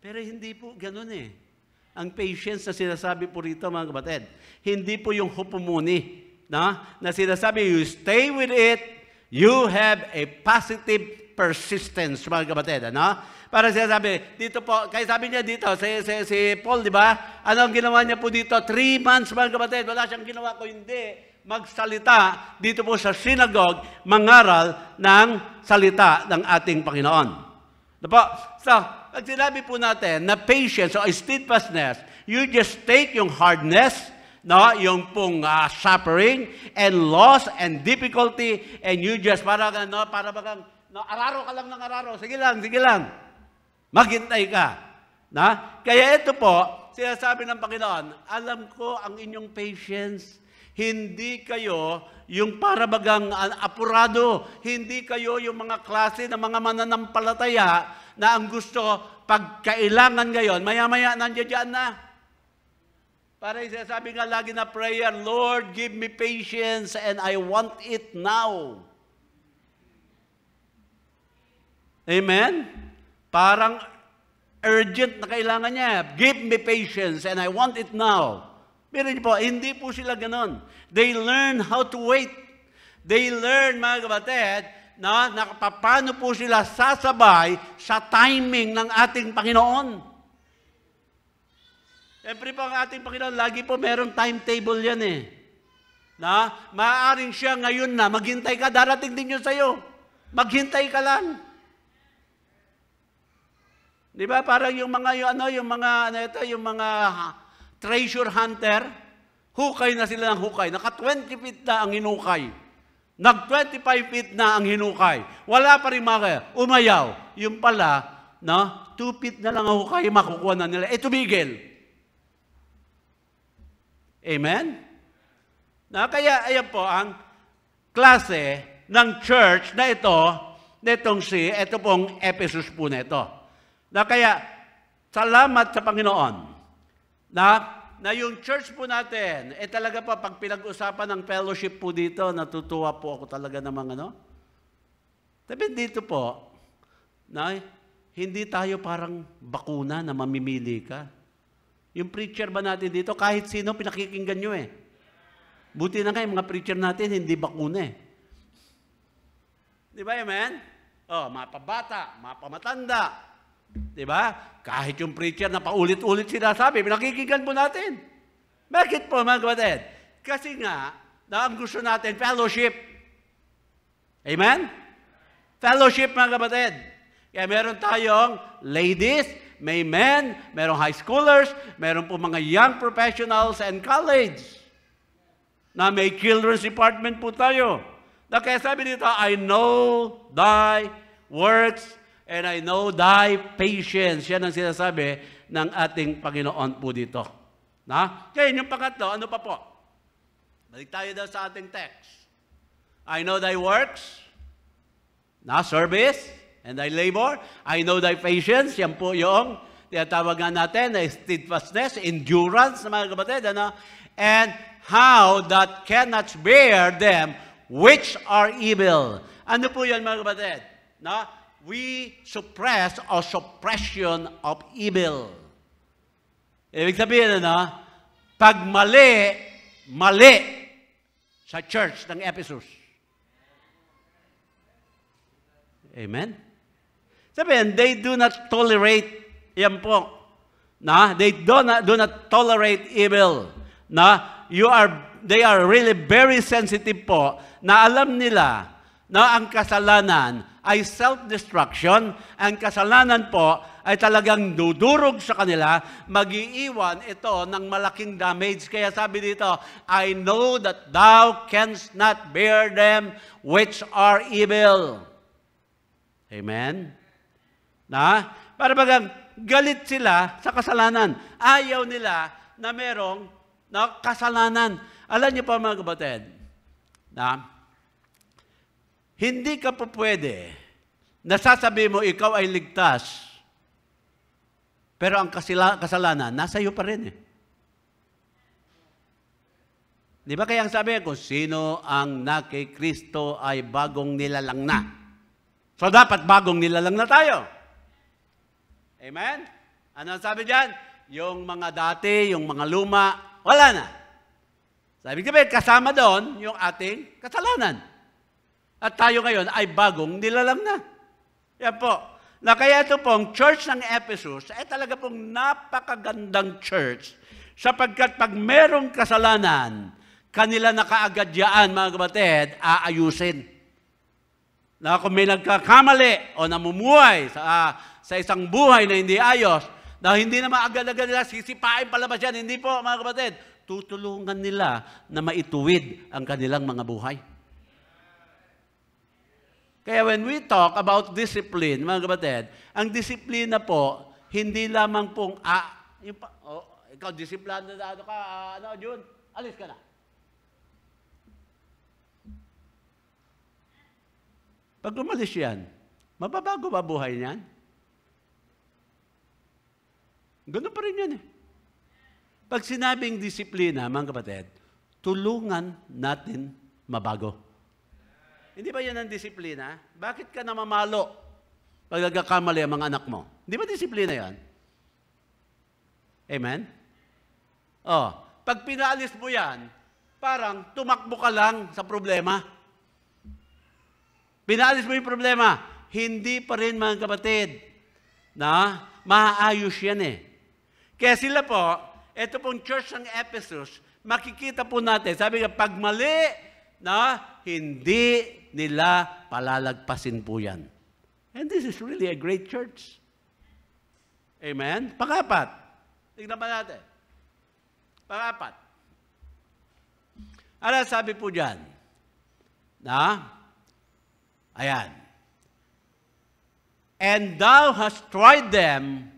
Pero hindi po ganun eh. Ang patience na sinasabi po rito mga kapatid, hindi po yung hupumuni na, na sinasabi, you stay with it, you have a positive persistence mga kapatid. Ano? Para siya sabi, dito po, kaya sabi niya dito, si, si, si Paul, di ba? Ano ang ginawa niya po dito? Three months, mga kapatid, wala siyang ginawa ko, hindi. Magsalita dito po sa sinagog, mangaral ng salita ng ating Panginoon. Diba? So, pag sinabi po natin na patience o steadfastness, you just take yung hardness, no? Yung pong uh, suffering and loss and difficulty and you just parang no, para bang no, araro ka lang ng araro. Sige lang, sige lang. Maghintay ka. Na? Kaya ito po, sinasabi ng Panginoon, alam ko ang inyong patience. Hindi kayo yung parabagang ah, apurado. Hindi kayo yung mga klase ng mga mananampalataya na ang gusto pagkailangan ngayon, maya-maya nandiyan na. Para sabi nga lagi na prayer, Lord, give me patience and I want it now. Amen? Parang urgent na kailangan niya. Give me patience and I want it now. Pero po, hindi po sila ganon. They learn how to wait. They learn, mga kapatid, na, na paano po sila sasabay sa timing ng ating Panginoon. Siyempre po ang ating Panginoon, lagi po merong timetable yan eh. Na, maaaring siya ngayon na, maghintay ka, darating din yun sa'yo. Maghintay ka lang. Di ba? Parang yung mga, yung, ano, yung mga, ano ito, yung mga treasure hunter, hukay na sila ng hukay. Naka 20 feet na ang hinukay. Nag 25 feet na ang hinukay. Wala pa rin mga, umayaw. Yung pala, no? 2 feet na lang ang hukay, makukuha na nila. Eh, tumigil. Amen? Na, kaya, ayan po, ang klase ng church na ito, netong si, ito pong Ephesus po na ito. Na kaya, salamat sa Panginoon na, na yung church po natin, eh talaga pa, pag pinag-usapan ng fellowship po dito, natutuwa po ako talaga ng mga ano. Tapi dito po, na, hindi tayo parang bakuna na mamimili ka. Yung preacher ba natin dito, kahit sino, pinakikinggan nyo eh. Buti na kayo, mga preacher natin, hindi bakuna eh. Di ba, amen? Oh, mapabata, mapamatanda, Di ba? Kahit yung preacher na paulit-ulit sinasabi, nakikigan po natin. Bakit po, mga kapatid? Kasi nga, na ang gusto natin, fellowship. Amen? Fellowship, mga kapatid. Kaya meron tayong ladies, may men, merong high schoolers, meron po mga young professionals and college na may children's department po tayo. Na kaya sabi dito, I know thy works and I know thy patience. Yan ang sinasabi ng ating Panginoon po dito. Na? Kaya yung pangatlo, ano pa po? Balik tayo daw sa ating text. I know thy works, na service, and thy labor. I know thy patience. Yan po yung tinatawag nga natin na steadfastness, endurance, mga kapatid, ano? and how that cannot bear them which are evil. Ano po yan, mga kapatid? No? we suppress or suppression of evil. Ibig sabihin na, ano? pag mali, mali sa church ng Ephesus. Amen? Sabihin, they do not tolerate, yan po, na, they do not, do not tolerate evil. Na, you are, they are really very sensitive po, na alam nila na ang kasalanan ay self-destruction. Ang kasalanan po ay talagang dudurog sa kanila, magiiwan ito ng malaking damage. Kaya sabi dito, I know that thou canst not bear them which are evil. Amen? Na? Para bagang galit sila sa kasalanan. Ayaw nila na merong na kasalanan. Alam niyo pa mga kapatid, na hindi ka po pwede nasasabi mo ikaw ay ligtas, pero ang kasila, kasalanan, nasa iyo pa rin eh. Di ba kaya ang sabi, kung sino ang na kay Kristo ay bagong nilalang na. So dapat bagong nilalang na tayo. Amen? Ano ang sabi diyan? Yung mga dati, yung mga luma, wala na. Sabi ko, kasama doon yung ating kasalanan. At tayo ngayon ay bagong nilalang na. Yan po. Na kaya ito pong church ng Ephesus ay talaga pong napakagandang church sapagkat pag merong kasalanan, kanila na kaagad yaan, mga kapatid, aayusin. Na kung may nagkakamali o namumuhay sa, uh, sa isang buhay na hindi ayos, na hindi na maagad-agad nila, sisipain palabas yan. Hindi po, mga kapatid. Tutulungan nila na maituwid ang kanilang mga buhay. Kaya when we talk about discipline, mga kapatid, ang disiplina po, hindi lamang pong, ah, yung pa, oh, ikaw disiplinado ano ka, ah, ano, June, alis ka na. Pag umalis yan, mababago ba buhay niyan? Ganun pa rin yan eh. Pag sinabing disiplina, mga kapatid, tulungan natin mabago. Hindi ba yan ang disiplina? Bakit ka namamalo pag nagkakamali ang mga anak mo? Hindi ba disiplina yan? Amen? Oh, pag pinaalis mo yan, parang tumakbo ka lang sa problema. Pinaalis mo yung problema, hindi pa rin mga kapatid na maaayos yan eh. Kaya sila po, ito pong church ng Ephesus, makikita po natin, sabi nga, pag mali, na hindi nila palalagpasin po yan. And this is really a great church. Amen? Pangapat. Tignan pa natin. Pangapat. Ano sabi po dyan? Na? Ayan. And thou hast tried them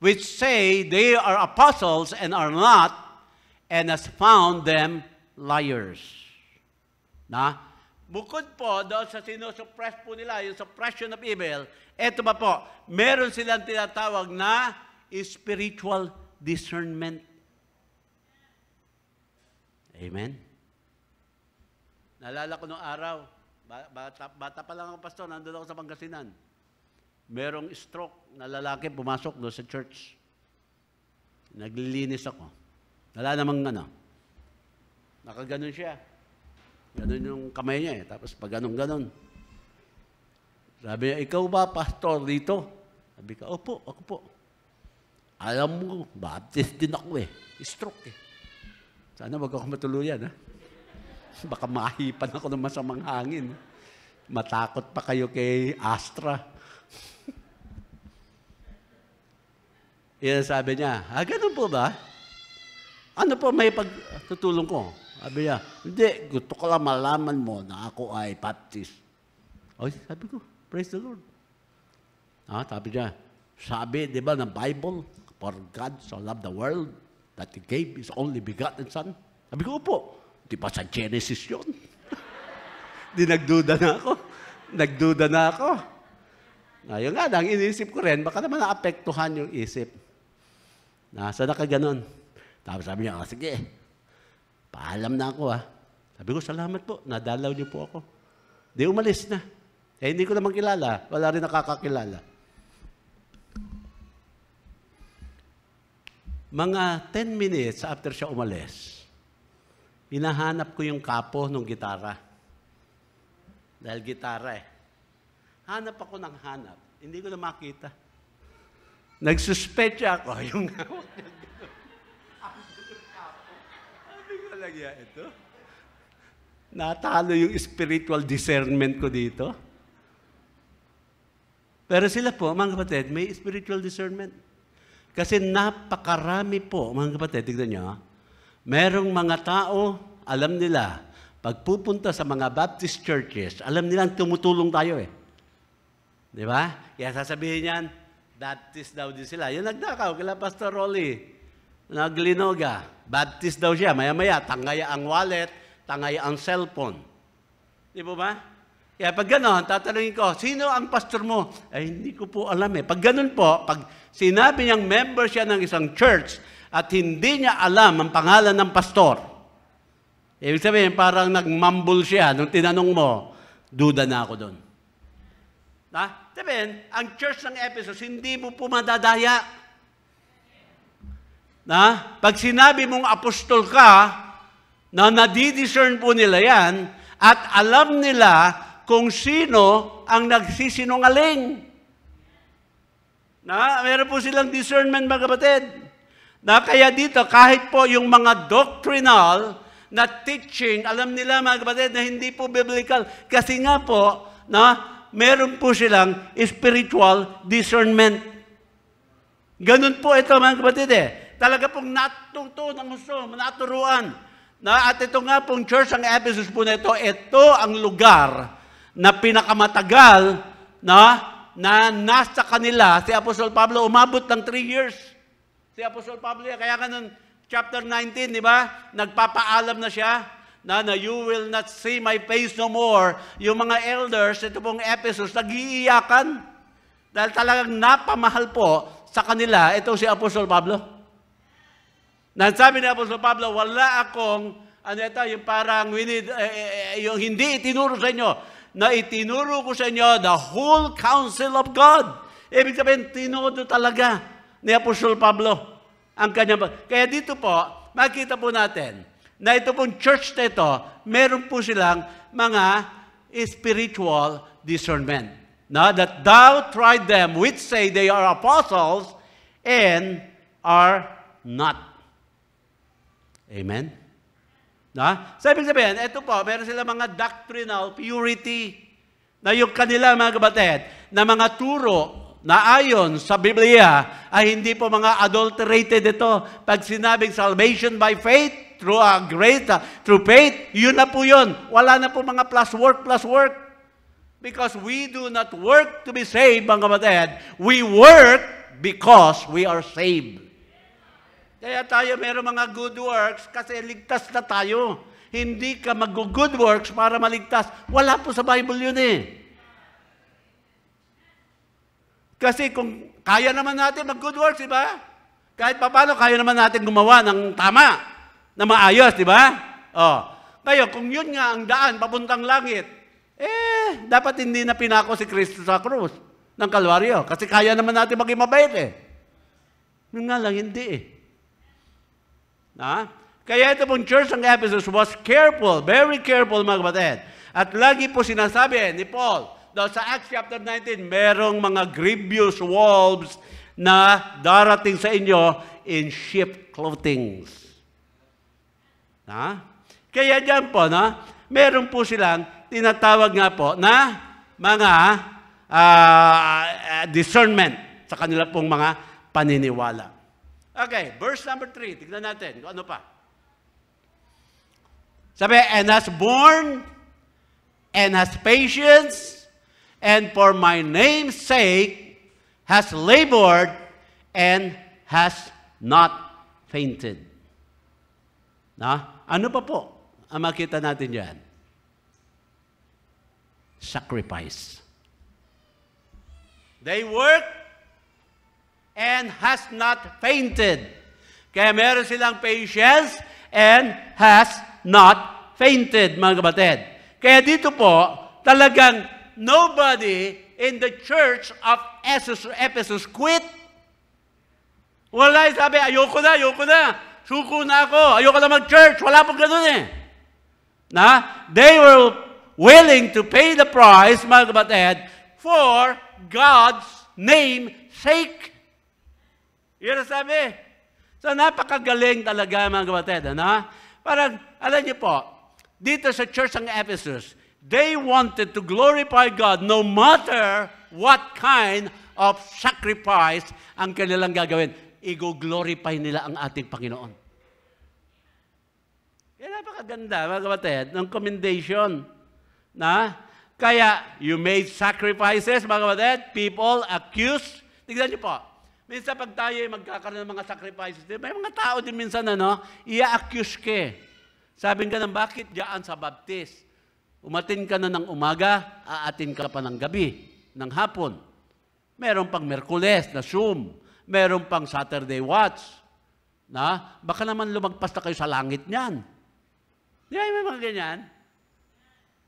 which say they are apostles and are not, and hast found them liars. Na? Bukod po doon sa sinusuppress po nila, yung suppression of evil, eto ba po, meron silang tinatawag na spiritual discernment. Amen? Naalala ko nung araw, bata, bata pa lang ako pastor, nandun ako sa Pangasinan. Merong stroke na lalaki pumasok doon sa church. Naglilinis ako. Wala namang ano. Nakaganon siya. Ganun yung kamay niya eh. Tapos pag ganun-ganun. Sabi niya, ikaw ba pastor dito? Sabi ka, opo, ako po. Alam mo, baptist din ako eh. Stroke eh. Sana wag ako matuluyan ha. Baka mahipan ako ng masamang hangin. Matakot pa kayo kay Astra. Yan sabi niya, ah, ganun po ba? Ano po may pagtutulong ko? Sabi niya, hindi, gusto ko lang malaman mo na ako ay Baptist. O, sabi ko, praise the Lord. Ah, sabi niya, sabi, di ba, ng Bible, for God so loved the world that He gave His only begotten Son. Sabi ko, po, di ba sa Genesis yon? di nagduda na ako. Nagduda na ako. Ngayon nga lang, inisip ko rin, baka naman naapektuhan yung isip. Nasa na ka ganun. Tapos sabi niya, oh, sige, Paalam na ako ah. Sabi ko, salamat po, nadalaw niyo po ako. Di umalis na. Eh, hindi ko naman kilala. Wala rin nakakakilala. Mga 10 minutes after siya umalis, hinahanap ko yung kapo ng gitara. Dahil gitara eh. Hanap ako ng hanap. Hindi ko na makita. Nagsuspecha ako yung palagya ito? Natalo yung spiritual discernment ko dito. Pero sila po, mga kapatid, may spiritual discernment. Kasi napakarami po, mga kapatid, tignan nyo, merong mga tao, alam nila, pagpupunta sa mga Baptist churches, alam nila tumutulong tayo eh. Di ba? Kaya sasabihin niyan, Baptist daw din sila. Yung nagdakaw, kila Pastor Rolly, naglinoga. Baptist daw siya. Maya-maya, tangaya ang wallet, tangaya ang cellphone. Di ba ba? Kaya pag ganon, tatanungin ko, sino ang pastor mo? Ay, eh, hindi ko po alam eh. Pag ganon po, pag sinabi niyang member siya ng isang church at hindi niya alam ang pangalan ng pastor, ibig sabihin, parang nagmumble siya nung tinanong mo, duda na ako doon. Ha? Sabihin, ang church ng Ephesus, hindi mo po madadaya na pag sinabi mong apostol ka, na nadidiscern po nila yan, at alam nila kung sino ang nagsisinungaling. Na, meron po silang discernment, mga kapatid. Na kaya dito, kahit po yung mga doctrinal na teaching, alam nila, mga kapatid, na hindi po biblical. Kasi nga po, na meron po silang spiritual discernment. Ganun po ito, mga kapatid eh talaga pong natungtun ang gusto, naturuan. Na, at ito nga pong church, ang Ephesus po nito, ito, ang lugar na pinakamatagal na, na nasa kanila si Apostle Pablo. Umabot ng 3 years si Apostle Pablo. Kaya nun, chapter 19, di ba? Nagpapaalam na siya na, na you will not see my face no more. Yung mga elders, ito pong Ephesus, nagiiyakan dahil talagang napamahal po sa kanila, ito si Apostol Pablo. Na sabi ni Apostol Pablo, wala akong, ano ito, yung parang, we need, eh, eh, eh, yung hindi itinuro sa inyo, na itinuro ko sa inyo the whole counsel of God. Ibig sabihin, tinuro talaga ni Apostol Pablo ang kanyang, kaya dito po, makita po natin, na ito pong church na ito, meron po silang mga spiritual discernment. Na, that thou tried them which say they are apostles and are not. Amen? Na? Sa ibig sabihin, ito po, meron sila mga doctrinal purity na yung kanila, mga kabatid, na mga turo na ayon sa Biblia ay hindi po mga adulterated ito. Pag sinabing salvation by faith, through a grace, through faith, yun na po yun. Wala na po mga plus work, plus work. Because we do not work to be saved, mga kapatid. We work because we are saved. Kaya tayo meron mga good works kasi ligtas na tayo. Hindi ka mag-good works para maligtas. Wala po sa Bible yun eh. Kasi kung kaya naman natin mag-good works, di ba? Kahit papano, kaya naman natin gumawa ng tama, na maayos, di ba? Oh. Ngayon, kung yun nga ang daan, papuntang langit, eh, dapat hindi na pinako si Kristo sa krus ng Kalwaryo. Kasi kaya naman natin maging mabait eh. Yun nga lang, hindi eh. Ah? Kaya ito pong Church ng Ephesus was careful, very careful mga At lagi po sinasabi eh, ni Paul, daw sa Acts chapter 19, merong mga grievous wolves na darating sa inyo in sheep clothing. Ha? Kaya diyan po, na, meron po silang tinatawag nga po na mga uh, discernment sa kanila pong mga paniniwala. Okay, verse number 3. Tignan natin kung ano pa. Sabi, and has borne, and has patience, and for my name's sake, has labored, and has not fainted. Na? Ano pa po ang makita natin yan? Sacrifice. They worked and has not fainted. Kaya meron silang patience and has not fainted, mga kapatid. Kaya dito po, talagang nobody in the church of Ephesus, quit. Wala, sabi, ayoko na, ayoko na. Suko na ako. Ayoko na mag-church. Wala pong ganun eh. Na? They were willing to pay the price, mga kapatid, for God's name sake. You know sabi? So, napakagaling talaga mga kapatid. Ano? Parang, alam niyo po, dito sa church ng Ephesus, they wanted to glorify God no matter what kind of sacrifice ang kanilang gagawin. Igo-glorify nila ang ating Panginoon. Yan napakaganda, mga kapatid, ng commendation. Na? Kaya, you made sacrifices, mga kapatid, people accused. Tignan niyo po, Minsan pag tayo ay magkakaroon ng mga sacrifices, di, may mga tao din minsan, ano, ia-accuse ka. Eh. Sabi ka ng bakit diyan sa baptist? Umatin ka na ng umaga, aatin ka pa ng gabi, ng hapon. Meron pang Merkules na Zoom. Meron pang Saturday Watch. Na, baka naman lumagpas na kayo sa langit niyan. Di ba may mga ganyan?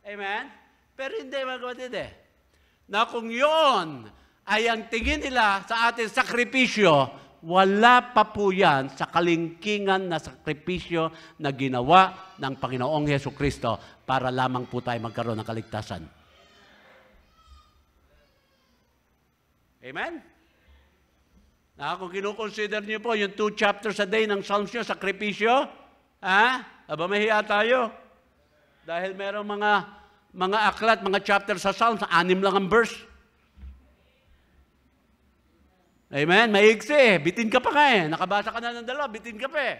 Amen? Pero hindi, mga kapatid eh. Na kung yon ay ang tingin nila sa ating sakripisyo, wala pa po yan sa kalingkingan na sakripisyo na ginawa ng Panginoong Yeso Kristo para lamang po tayo magkaroon ng kaligtasan. Amen? Na kung kinukonsider niyo po yung two chapters a day ng Psalms niyo, sakripisyo, ha? Aba, mahiya tayo. Dahil merong mga mga aklat, mga chapter sa Psalms, anim lang ang verse. Amen? Maigsi eh. Bitin ka pa ka eh. Nakabasa ka na ng dalawa, bitin ka pa eh.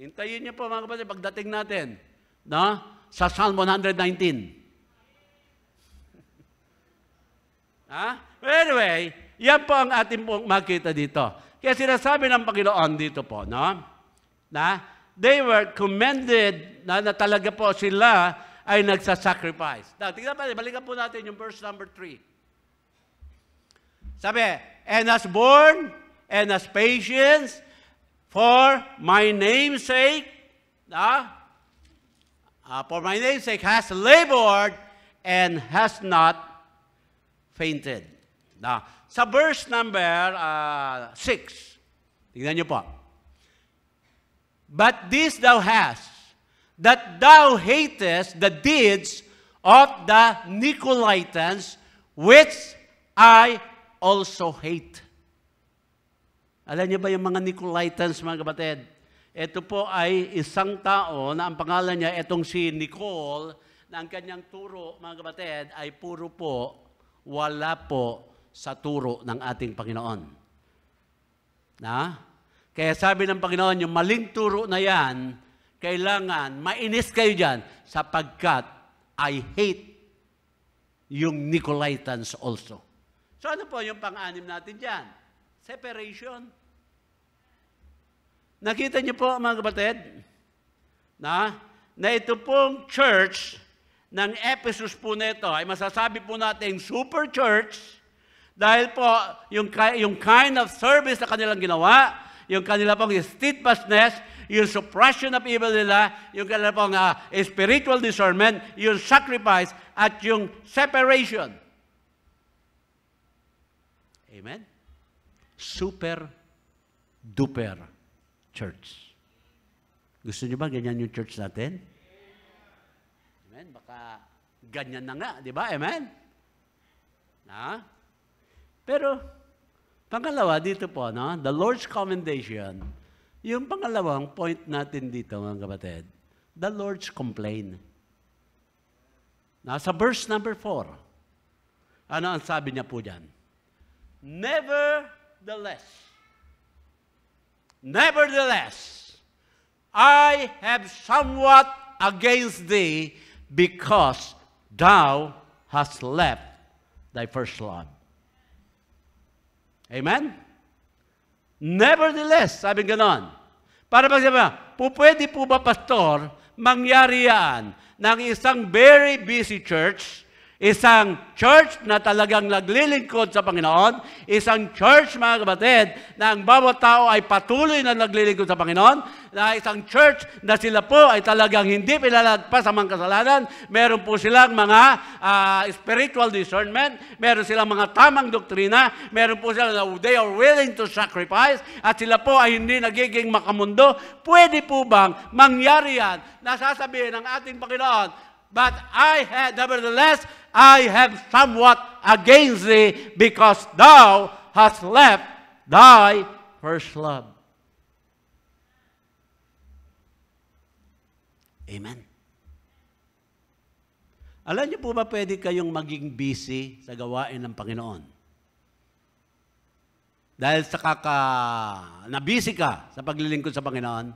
Hintayin niyo po mga kapatid pagdating natin. No? Sa Psalm 119. ha? Anyway, yan po ang ating pong makita dito. Kaya sinasabi ng Panginoon dito po, no? Na they were commended na, na talaga po sila ay nagsasacrifice. Now, tingnan pa, balikan po natin yung verse number 3. Sabi, and as born, and as patience, for my name's sake, uh, for my name's sake has labored and has not fainted. Now, sa verse number 6, uh, ah, six, tingnan niyo po. But this thou hast, that thou hatest the deeds of the Nicolaitans, which I also hate. Alam niyo ba yung mga Nicolaitans, mga kapatid? Ito po ay isang tao na ang pangalan niya, itong si Nicole, na ang kanyang turo, mga kapatid, ay puro po, wala po sa turo ng ating Panginoon. Na? Kaya sabi ng Panginoon, yung maling turo na yan, kailangan mainis kayo dyan sapagkat I hate yung Nicolaitans also. So ano po yung pang-anim natin dyan? Separation. Nakita niyo po mga kapatid, na, na ito pong church ng Ephesus po nito ay masasabi po natin super church dahil po yung, yung kind of service na kanilang ginawa, yung kanila pong steadfastness, yung suppression of evil nila, yung kanila pong uh, spiritual discernment, yung sacrifice, at yung separation. Amen? Super duper church. Gusto niyo ba ganyan yung church natin? Amen? Baka ganyan na nga, di ba? Amen? Na? Pero, pangalawa dito po, no? the Lord's commendation, yung pangalawang point natin dito, mga kapatid, the Lord's complaint. Nasa verse number 4. Ano ang sabi niya po dyan? Nevertheless, nevertheless, I have somewhat against thee because thou hast left thy first love. Amen? Nevertheless, sabi ganon. Para pag sabi, pwede po ba, Pastor, mangyari yan ng isang very busy church Isang church na talagang naglilingkod sa Panginoon. Isang church, mga kapatid, na ang bawat tao ay patuloy na naglilingkod sa Panginoon. Na isang church na sila po ay talagang hindi pinalagpas sa mga kasalanan. Meron po silang mga uh, spiritual discernment. Meron silang mga tamang doktrina. Meron po silang na they are willing to sacrifice. At sila po ay hindi nagiging makamundo. Pwede po bang mangyari yan? Nasasabihin ng ating Panginoon, But I had, nevertheless, I have somewhat against thee, because thou hast left thy first love. Amen. Alam niyo po ba pwede kayong maging busy sa gawain ng Panginoon? Dahil sa kaka, na busy ka sa paglilingkod sa Panginoon,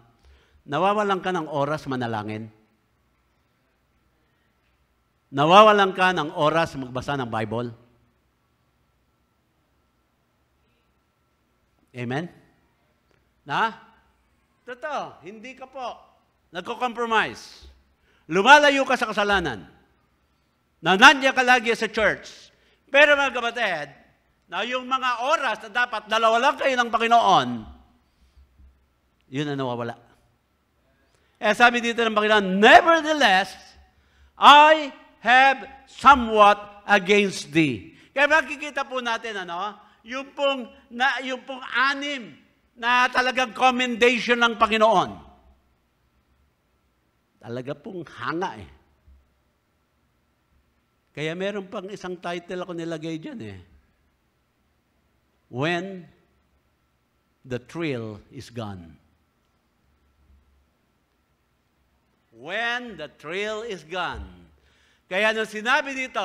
nawawalan ka ng oras manalangin. Nawawalan ka ng oras magbasa ng Bible? Amen? Na? Totoo, hindi ka po. Nagko-compromise. Lumalayo ka sa kasalanan. Nanandiyan ka lagi sa church. Pero mga kapatid, na yung mga oras na dapat dalawa lang kayo ng Panginoon, yun ang nawawala. Eh sabi dito ng Panginoon, Nevertheless, I have somewhat against thee. Kaya makikita po natin, ano, yung pong, na, yung pong anim na talagang commendation ng Panginoon. Talaga pong hanga eh. Kaya meron pang isang title ako nilagay dyan eh. When the thrill is gone. When the thrill is gone. Kaya nung sinabi dito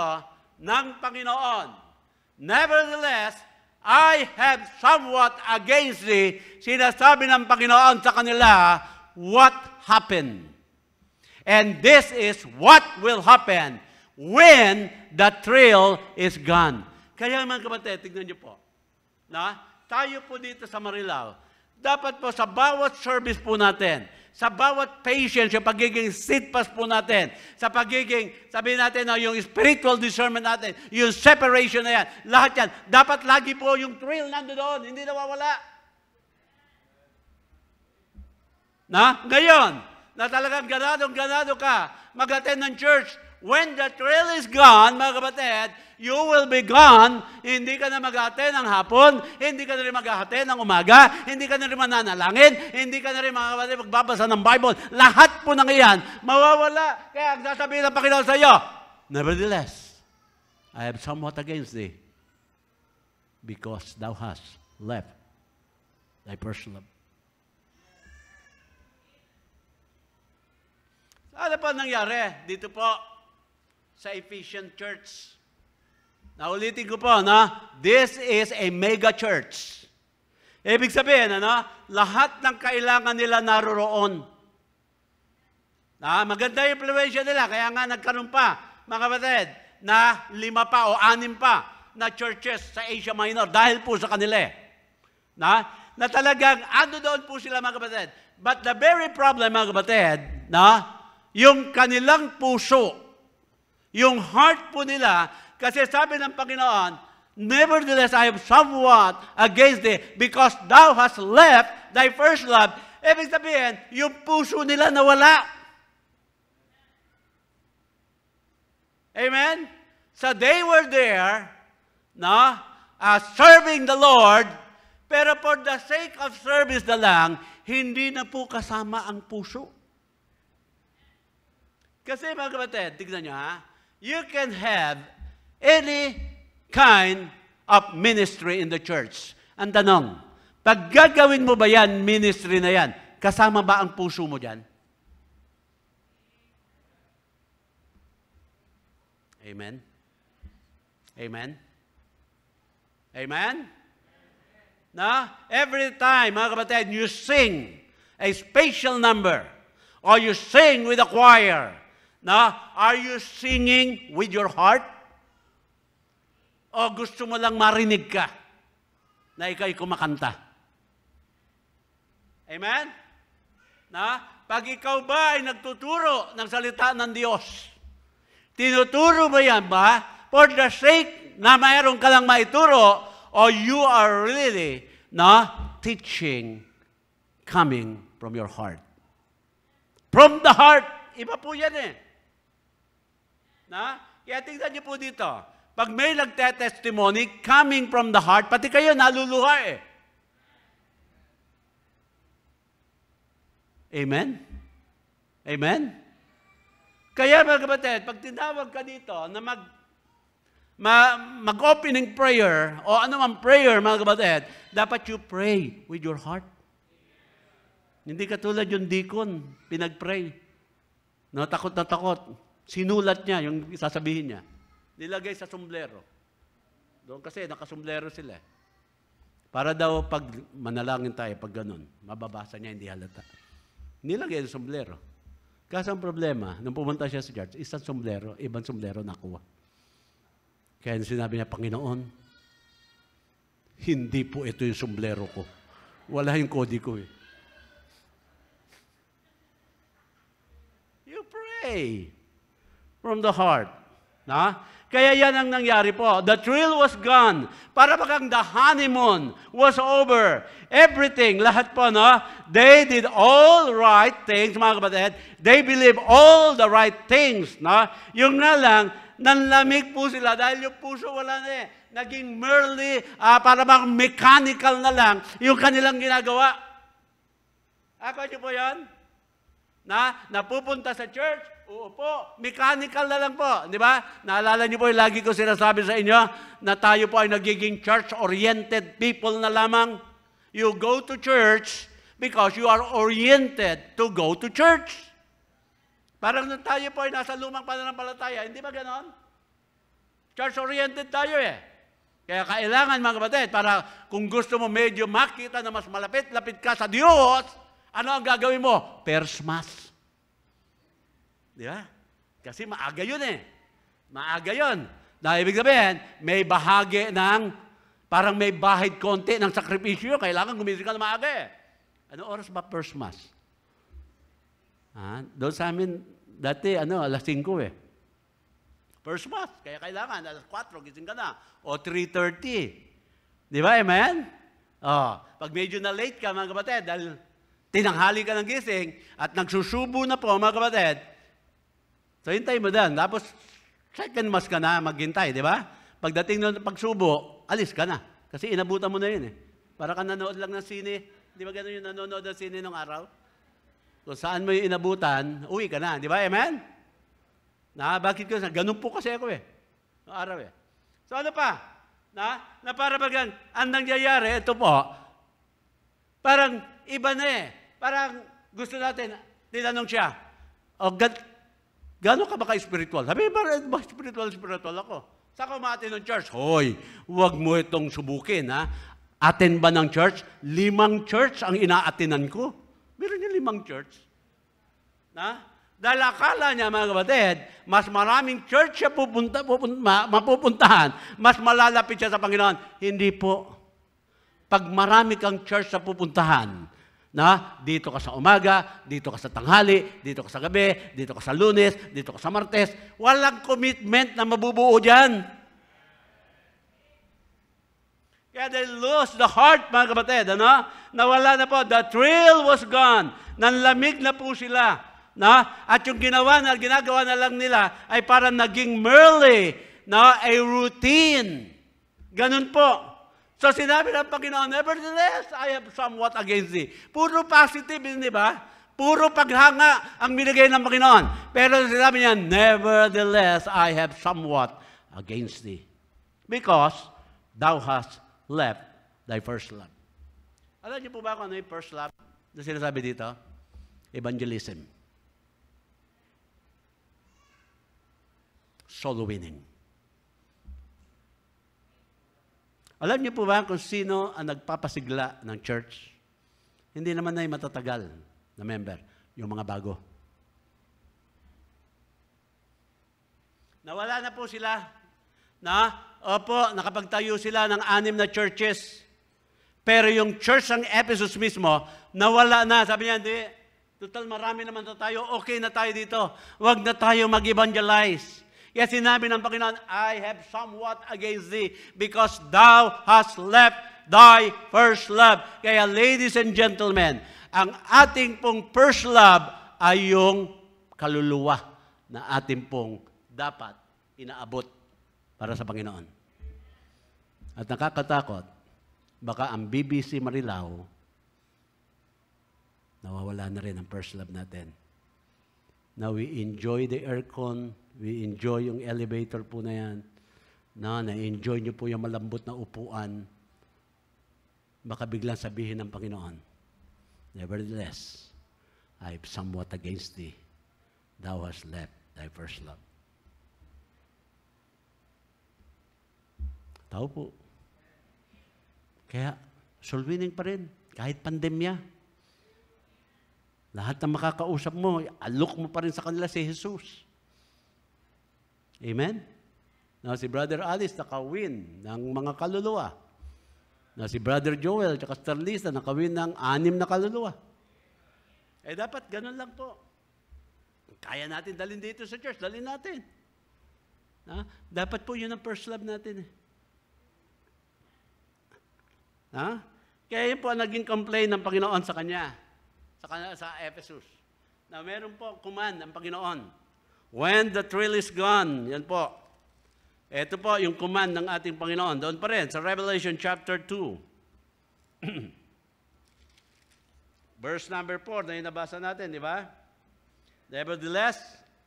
ng Panginoon, Nevertheless, I have somewhat against thee, sinasabi ng Panginoon sa kanila, what happened? And this is what will happen when the trail is gone. Kaya mga kapatid, tignan niyo po. Na, tayo po dito sa Marilao, dapat po sa bawat service po natin, sa bawat patience, yung pagiging steadfast po natin, sa pagiging, sabi natin na yung spiritual discernment natin, yung separation na yan, lahat yan, dapat lagi po yung thrill nando doon, hindi nawawala. Na? Ngayon, na talagang ganado, ganado ka, mag ng church, when the trail is gone, mga kapatid, you will be gone. Hindi ka na maghate ng hapon, hindi ka na rin maghate ng umaga, hindi ka na rin mananalangin, hindi ka na rin, mga kapatid, magbabasa ng Bible. Lahat po nang iyan, mawawala. Kaya ang sasabihin ng Panginoon sa iyo, Nevertheless, I have somewhat against thee because thou hast left thy first love. Ano pa nangyari? Dito po, sa Ephesian Church. Naulitin ko po, no? this is a mega church. Ibig sabihin, ano? lahat ng kailangan nila naroroon. Na, ah, maganda yung influensya nila, kaya nga nagkaroon pa, mga kapatid, na lima pa o anim pa na churches sa Asia Minor dahil po sa kanila. Eh. Na, na talagang ano doon po sila mga kapatid. But the very problem mga kapatid, na yung kanilang puso yung heart po nila, kasi sabi ng Panginoon, Nevertheless, I have somewhat against thee because thou hast left thy first love. Ibig sabihin, yung puso nila nawala. Amen? So they were there, no, uh, serving the Lord, pero for the sake of service na lang, hindi na po kasama ang puso. Kasi mga kapatid, tignan nyo ha, you can have any kind of ministry in the church. Ang tanong, pag gagawin mo ba yan, ministry na yan, kasama ba ang puso mo dyan? Amen? Amen? Amen? Na? Every time, mga kapatid, you sing a special number or you sing with a choir, na are you singing with your heart? O gusto mo lang marinig ka na ikaw'y kumakanta? Amen? Na, pag ikaw ba ay nagtuturo ng salita ng Diyos, tinuturo mo yan ba for the sake na mayroon ka lang maituro or you are really na teaching coming from your heart? From the heart. Iba po yan eh. Na? Kaya tingnan niyo po dito. Pag may nagte-testimony coming from the heart, pati kayo naluluha eh. Amen? Amen? Kaya mga kapatid, pag tinawag ka dito na mag, ma, mag-opening prayer o anumang prayer mga kapatid, dapat you pray with your heart. Hindi katulad yung deacon, pinag-pray. No, takot na takot. Sinulat niya yung sasabihin niya. Nilagay sa sombrero. Doon kasi nakasombrero sila. Eh. Para daw pag manalangin tayo, pag ganun, mababasa niya, hindi halata. Nilagay sa sombrero. Kasi ang problema, nung pumunta siya sa church, isang sombrero, ibang sombrero nakuha. Kaya sinabi niya, Panginoon, hindi po ito yung sombrero ko. Wala yung kodi ko eh. You pray from the heart. Na? Kaya yan ang nangyari po. The thrill was gone. Para bakang the honeymoon was over. Everything, lahat po, no? They did all right things, mga kapatid. They believe all the right things, no? Yung nga lang, nanlamig po sila dahil yung puso wala na eh. Naging merely, uh, ah, para bang mechanical na lang yung kanilang ginagawa. Ako niyo po yan? Na, napupunta sa church, Opo, mechanical na lang po, di ba? Naalala niyo po, lagi ko sinasabi sa inyo na tayo po ay nagiging church-oriented people na lamang. You go to church because you are oriented to go to church. Parang na tayo po ay nasa lumang pananampalataya, hindi ba ganon? Church-oriented tayo eh. Kaya kailangan mga kapatid, para kung gusto mo medyo makita na mas malapit-lapit ka sa Diyos, ano ang gagawin mo? Persmas. Di ba? Kasi maaga yun eh. Maaga yun. Na ibig sabihin, may bahagi ng, parang may bahid konti ng sakripisyo. Kailangan gumising ka na maaga eh. Ano oras ba first mass? Ha? Doon sa amin, dati, ano, alas 5 eh. First mass. Kaya kailangan, alas 4, gising ka na. O 3.30. Di ba, amen? Oh, pag medyo na late ka, mga kapatid, dahil tinanghali ka ng gising at nagsusubo na po, mga kapatid, So, hintay mo doon. Tapos, second mas ka na maghintay, di ba? Pagdating ng pagsubo, alis ka na. Kasi inabutan mo na yun eh. Para ka nanood lang ng sine. Di ba ganun yung nanonood ng sine nung araw? Kung saan mo yung inabutan, uwi ka na. Di ba? Amen? Na, bakit ko? Ganun po kasi ako eh. Noong araw eh. So ano pa? Na, na para bagang, ang nangyayari, ito po, parang iba na eh. Parang gusto natin, tinanong siya, o, oh, Gano'n ka ba ka-spiritual? Sabi, ba spiritual, spiritual ako? Sa ako maatin ng church? Hoy, huwag mo itong subukin, ha? Atin ba ng church? Limang church ang inaatinan ko. Meron yung limang church. Na? Dahil akala niya, mga kapatid, mas maraming church siya pupunta, pupunta, mapupuntahan, mas malalapit siya sa Panginoon. Hindi po. Pag marami kang church sa pupuntahan, na dito ka sa umaga, dito ka sa tanghali, dito ka sa gabi, dito ka sa lunes, dito ka sa martes. Walang commitment na mabubuo dyan. Kaya they lost the heart, mga kapatid. Ano? Nawala na po. The thrill was gone. Nanlamig na po sila. Na? At yung ginawa na, ginagawa na lang nila ay para naging merely na a routine. Ganun po. So sinabi ng Panginoon, nevertheless, I have somewhat against thee. Puro positive, hindi ba? Puro paghanga ang binigay ng Panginoon. Pero sinabi niya, Nevertheless, I have somewhat against thee. Because thou hast left thy first love. Alam niyo po ba kung ano yung first love na sinasabi dito? Evangelism. Soul winning. Alam niyo po ba kung sino ang nagpapasigla ng church? Hindi naman na yung matatagal na member, yung mga bago. Nawala na po sila na, opo, nakapagtayo sila ng anim na churches. Pero yung church ng Ephesus mismo, nawala na. Sabi niya, hindi, total marami naman na tayo, okay na tayo dito. Huwag na tayo mag-evangelize. Kaya sinabi ng Panginoon, I have somewhat against thee because thou hast left thy first love. Kaya ladies and gentlemen, ang ating pong first love ay yung kaluluwa na ating pong dapat inaabot para sa Panginoon. At nakakatakot, baka ang BBC Marilao, nawawala na rin ang first love natin. Now we enjoy the aircon We enjoy yung elevator po na yan. Na, na-enjoy nyo po yung malambot na upuan. Baka biglang sabihin ng Panginoon, Nevertheless, I have somewhat against thee. Thou hast left thy first love. Tao po. Kaya, soul pa rin. Kahit pandemya. Lahat na makakausap mo, alok mo pa rin sa kanila si Jesus. Amen? Na si Brother Alice nakawin ng mga kaluluwa. Na si Brother Joel at Starlisa nakawin ng anim na kaluluwa. Eh dapat ganun lang po. Kaya natin dalhin dito sa church, dalhin natin. Ha? Dapat po yun ang first love natin. Eh. Ha? Kaya yun po ang naging complaint ng Panginoon sa kanya, sa, sa Ephesus, na meron po kuman ang Panginoon When the thrill is gone, yan po. Ito po yung command ng ating Panginoon. Doon pa rin, sa Revelation chapter 2. Verse number 4 na inabasa natin, di ba? Nevertheless,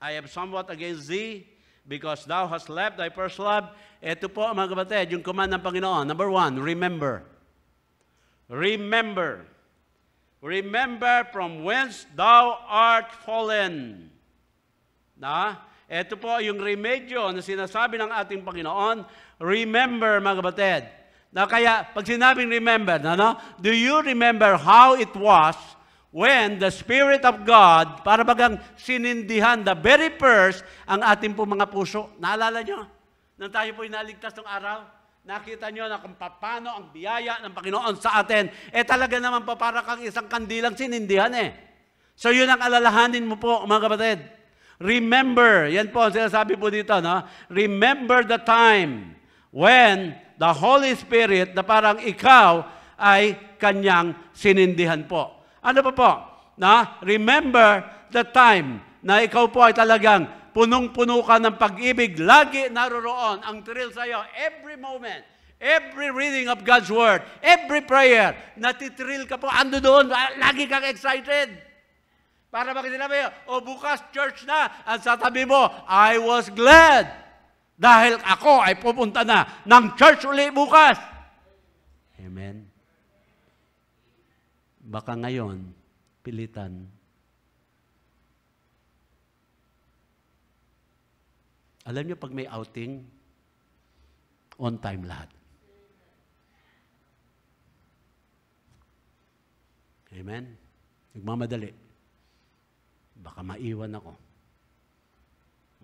I have somewhat against thee because thou hast left thy first love. Ito po, mga kapatid, yung command ng Panginoon. Number one, remember. Remember. Remember from whence thou art fallen. Na? Ito po yung remedyo na sinasabi ng ating Panginoon, remember mga kapatid. Na kaya, pag sinabing remember, na, no? do you remember how it was when the Spirit of God, para bagang sinindihan, the very first, ang ating po mga puso. Naalala nyo? Nang tayo po inaligtas ng araw? Nakita nyo na kung paano ang biyaya ng Panginoon sa atin. Eh talaga naman pa para kang isang kandilang sinindihan eh. So yun ang alalahanin mo po mga kapatid. Remember, yan po ang sinasabi po dito, no? Remember the time when the Holy Spirit na parang ikaw ay kanyang sinindihan po. Ano pa po? Na remember the time na ikaw po ay talagang punong-puno ka ng pag-ibig. Lagi naroroon ang thrill sa iyo every moment. Every reading of God's Word, every prayer, natitrill ka po, ando doon, lagi kang excited. Para bakit sinabi, o bukas church na, at sa mo, I was glad. Dahil ako ay pupunta na ng church uli bukas. Amen. Baka ngayon, pilitan. Alam niyo, pag may outing, on time lahat. Amen? Nagmamadali baka maiwan ako.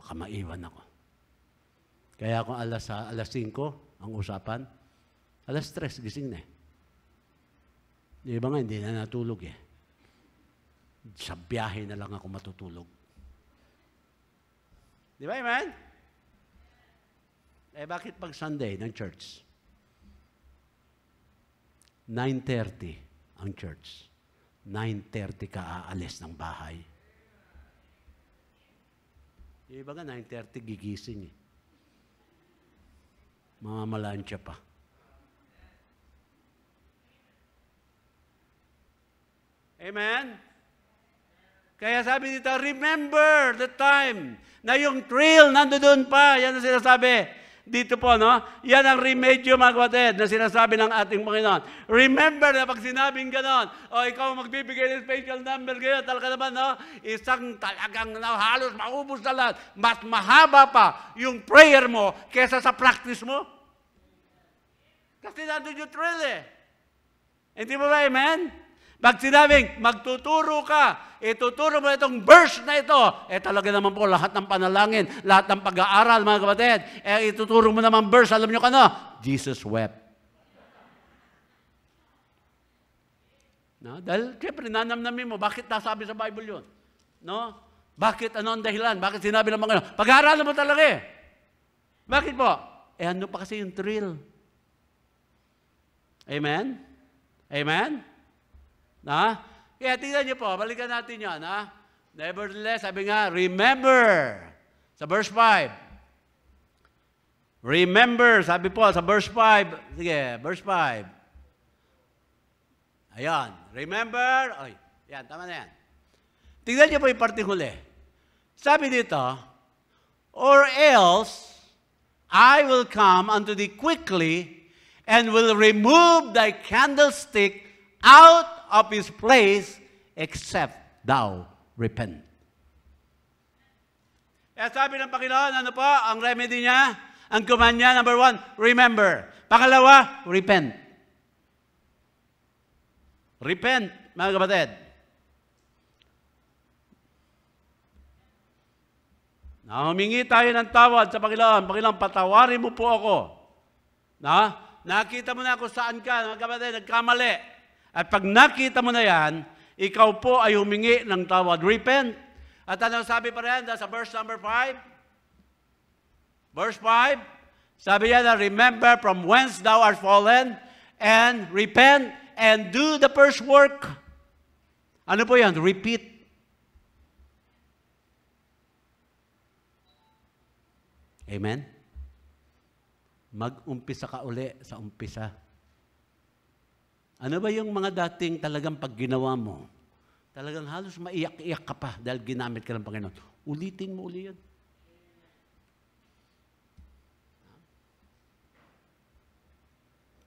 Baka maiwan ako. Kaya kung alas, sa ah, alas 5 ang usapan, alas 3 gising na eh. Di ba nga, hindi na natulog eh. Sa biyahe na lang ako matutulog. Di ba, man? Eh, bakit pag Sunday ng church? 9.30 ang church. 9.30 ka aalis ng bahay. Yung iba ka, 9.30 gigising eh. Mamamalansya pa. Amen? Kaya sabi dito, remember the time na yung thrill nandoon pa. Yan ang sinasabi dito po, no? Yan ang remedyo, mga kapatid, na sinasabi ng ating Panginoon. Remember na pag sinabing ganon, o oh, ikaw magbibigay ng special number ngayon, talaga naman, no? Isang talagang no, halos maubos na lahat. Mas mahaba pa yung prayer mo kesa sa practice mo. Kasi nandun yung thrill, eh. Hindi mo ba, amen? Pag sinabing, magtuturo ka, ituturo mo itong verse na ito, eh talaga naman po lahat ng panalangin, lahat ng pag-aaral, mga kapatid, eh ituturo mo naman verse, alam nyo ka na, Jesus wept. No? Dahil, siyempre, nanamnamin mo, bakit nasabi sa Bible yun? No? Bakit, ano ang dahilan? Bakit sinabi ng mga ano? Pag-aaralan mo talaga eh. Bakit po? Eh, ano pa kasi yung thrill? Amen? Amen? Ha? Kaya tingnan niyo po, balikan natin yan. Ha? Nevertheless, sabi nga, remember. Sa verse 5. Remember, sabi po, sa verse 5. Sige, verse 5. Ayan, remember. Ay, yan, tama na yan. Tingnan niyo po yung parte huli. Sabi dito, or else, I will come unto thee quickly and will remove thy candlestick out of his place except thou repent. Kaya sabi ng Panginoon, ano po ang remedy niya? Ang command niya, number one, remember. Pakalawa, repent. Repent, mga kapatid. Na humingi tayo ng tawad sa Panginoon. Panginoon, patawarin mo po ako. Na? Nakita mo na ako saan ka, mga kapatid, nagkamali. At pag nakita mo na yan, ikaw po ay humingi ng tawad. Repent. At ano sabi pa rin sa verse number 5? Verse 5, sabi niya na, Remember from whence thou art fallen, and repent, and do the first work. Ano po yan? Repeat. Amen? Mag-umpisa ka uli sa umpisa. Ano ba yung mga dating talagang pag ginawa mo, talagang halos maiyak-iyak ka pa dahil ginamit ka ng Panginoon. Ulitin mo uli yan.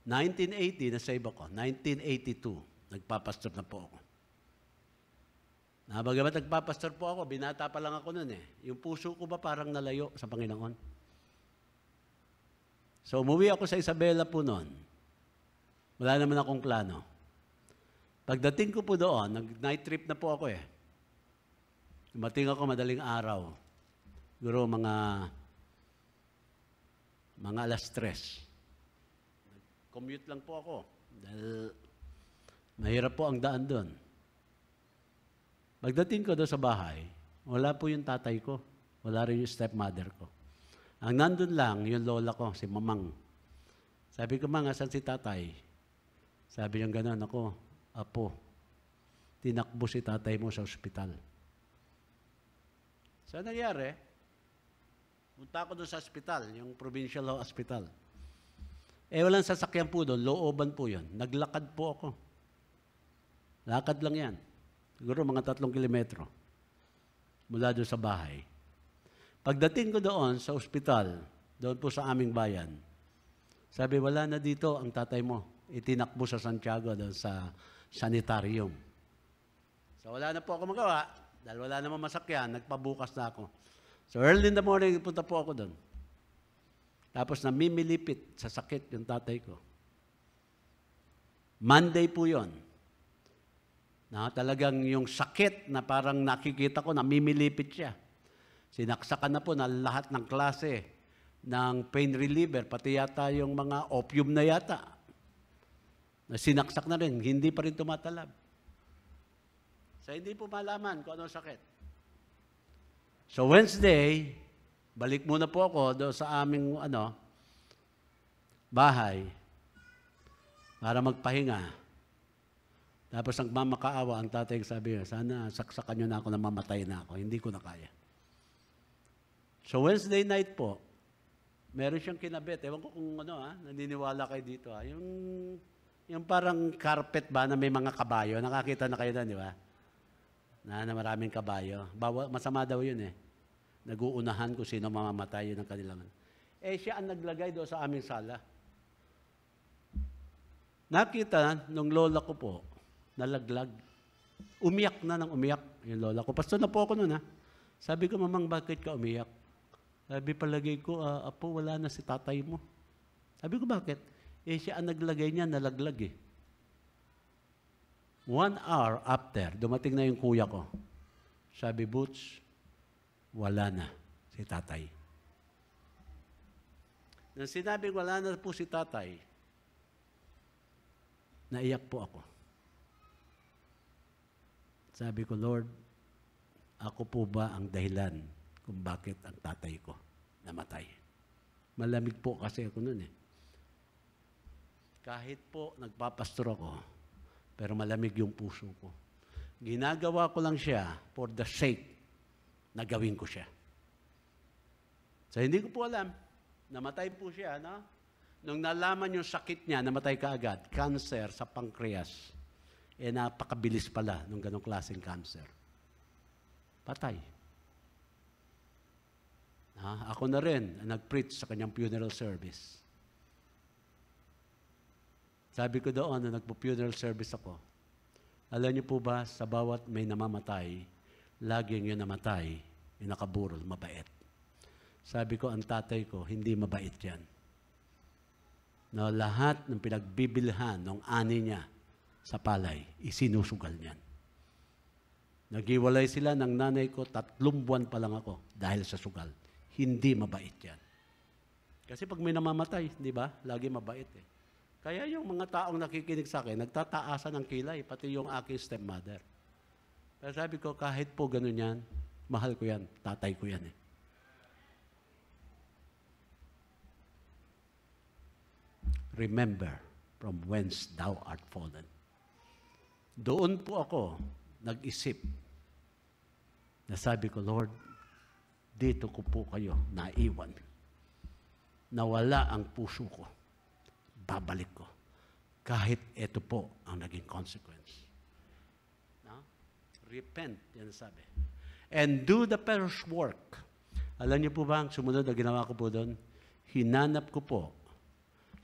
...1980, iba ko. 1982, nagpapastor na po ako. Habagamat nagpapastor po ako, binata pa lang ako noon eh. Yung puso ko ba parang nalayo sa Panginoon? So umuwi ako sa Isabela po noon. Wala naman akong plano. Pagdating ko po doon, nag-night trip na po ako eh. Dumating ako madaling araw. Siguro mga mga alas tres. Commute lang po ako. Dahil mahirap po ang daan doon. Pagdating ko doon sa bahay, wala po yung tatay ko. Wala rin yung stepmother ko. Ang nandun lang, yung lola ko, si mamang. Sabi ko, mga, saan si tatay? Sabi niyang ganun, ako, apo, tinakbo si tatay mo sa ospital. So, ano nangyari, punta ako doon sa ospital, yung provincial hospital. Eh, walang sasakyan po doon, looban po yon. Naglakad po ako. Lakad lang yan. Siguro mga tatlong kilometro mula doon sa bahay. Pagdating ko doon sa ospital, doon po sa aming bayan, sabi, wala na dito ang tatay mo itinakbo sa Santiago doon sa sanitarium. So wala na po ako magawa dahil wala namang masakyan, nagpabukas na ako. So early in the morning, punta po ako doon. Tapos namimilipit sa sakit yung tatay ko. Monday po yon. Na talagang yung sakit na parang nakikita ko, namimilipit siya. Sinaksakan na po na lahat ng klase ng pain reliever, pati yata yung mga opium na yata. Sinaksak na rin, hindi pa rin tumatalab. So, hindi po malaman kung ano sakit. So, Wednesday, balik muna po ako do sa aming ano, bahay para magpahinga. Tapos ang mama kaawa, ang tatay sabi niya, sana saksakan niyo na ako na mamatay na ako. Hindi ko na kaya. So Wednesday night po, meron siyang kinabit. Ewan ko kung ano ha, ah, naniniwala kayo dito ha. Ah. Yung yung parang carpet ba na may mga kabayo. Nakakita na kayo na, di ba? Na, na maraming kabayo. Bawa, masama daw yun eh. Naguunahan kung sino mamamatay yun ang kanilang. Eh siya ang naglagay doon sa aming sala. Nakita nung lola ko po, nalaglag. Umiyak na ng umiyak yung lola ko. Pasto na po ako noon ha. Sabi ko, mamang, bakit ka umiyak? Sabi palagay ko, uh, apo, wala na si tatay mo. Sabi ko, bakit? Eh siya ang naglagay niya, nalaglag eh. One hour after, dumating na yung kuya ko. Sabi, Boots, wala na si tatay. Nang sinabing wala na po si tatay, naiyak po ako. Sabi ko, Lord, ako po ba ang dahilan kung bakit ang tatay ko namatay? Malamig po kasi ako noon eh. Kahit po nagpapastor ako, pero malamig yung puso ko. Ginagawa ko lang siya for the sake na gawin ko siya. So hindi ko po alam. Namatay po siya, no? Nung nalaman yung sakit niya, namatay ka agad. Cancer sa pancreas. Eh napakabilis pala nung ganong klaseng cancer. Patay. Ha? Ako na rin, nag-preach sa kanyang funeral service. Sabi ko doon na nagpo-funeral service ako, alam niyo po ba, sa bawat may namamatay, laging yun namatay, yung nakaburol, mabait. Sabi ko, ang tatay ko, hindi mabait yan. Na no, lahat ng pinagbibilhan ng ani niya sa palay, isinusugal niyan. Nagiwalay sila ng nanay ko, tatlong buwan pa lang ako dahil sa sugal. Hindi mabait yan. Kasi pag may namamatay, di ba? Lagi mabait eh. Kaya yung mga taong nakikinig sa akin, nagtataasan ng kilay, pati yung aking stepmother. Pero sabi ko, kahit po ganun yan, mahal ko yan, tatay ko yan eh. Remember from whence thou art fallen. Doon po ako nag-isip na sabi ko, Lord, dito ko po kayo naiwan. Nawala ang puso ko ibabalik ko. Kahit ito po ang naging consequence. No? Repent, yan sabi. And do the first work. Alam niyo po ba ang sumunod na ginawa ko po doon? Hinanap ko po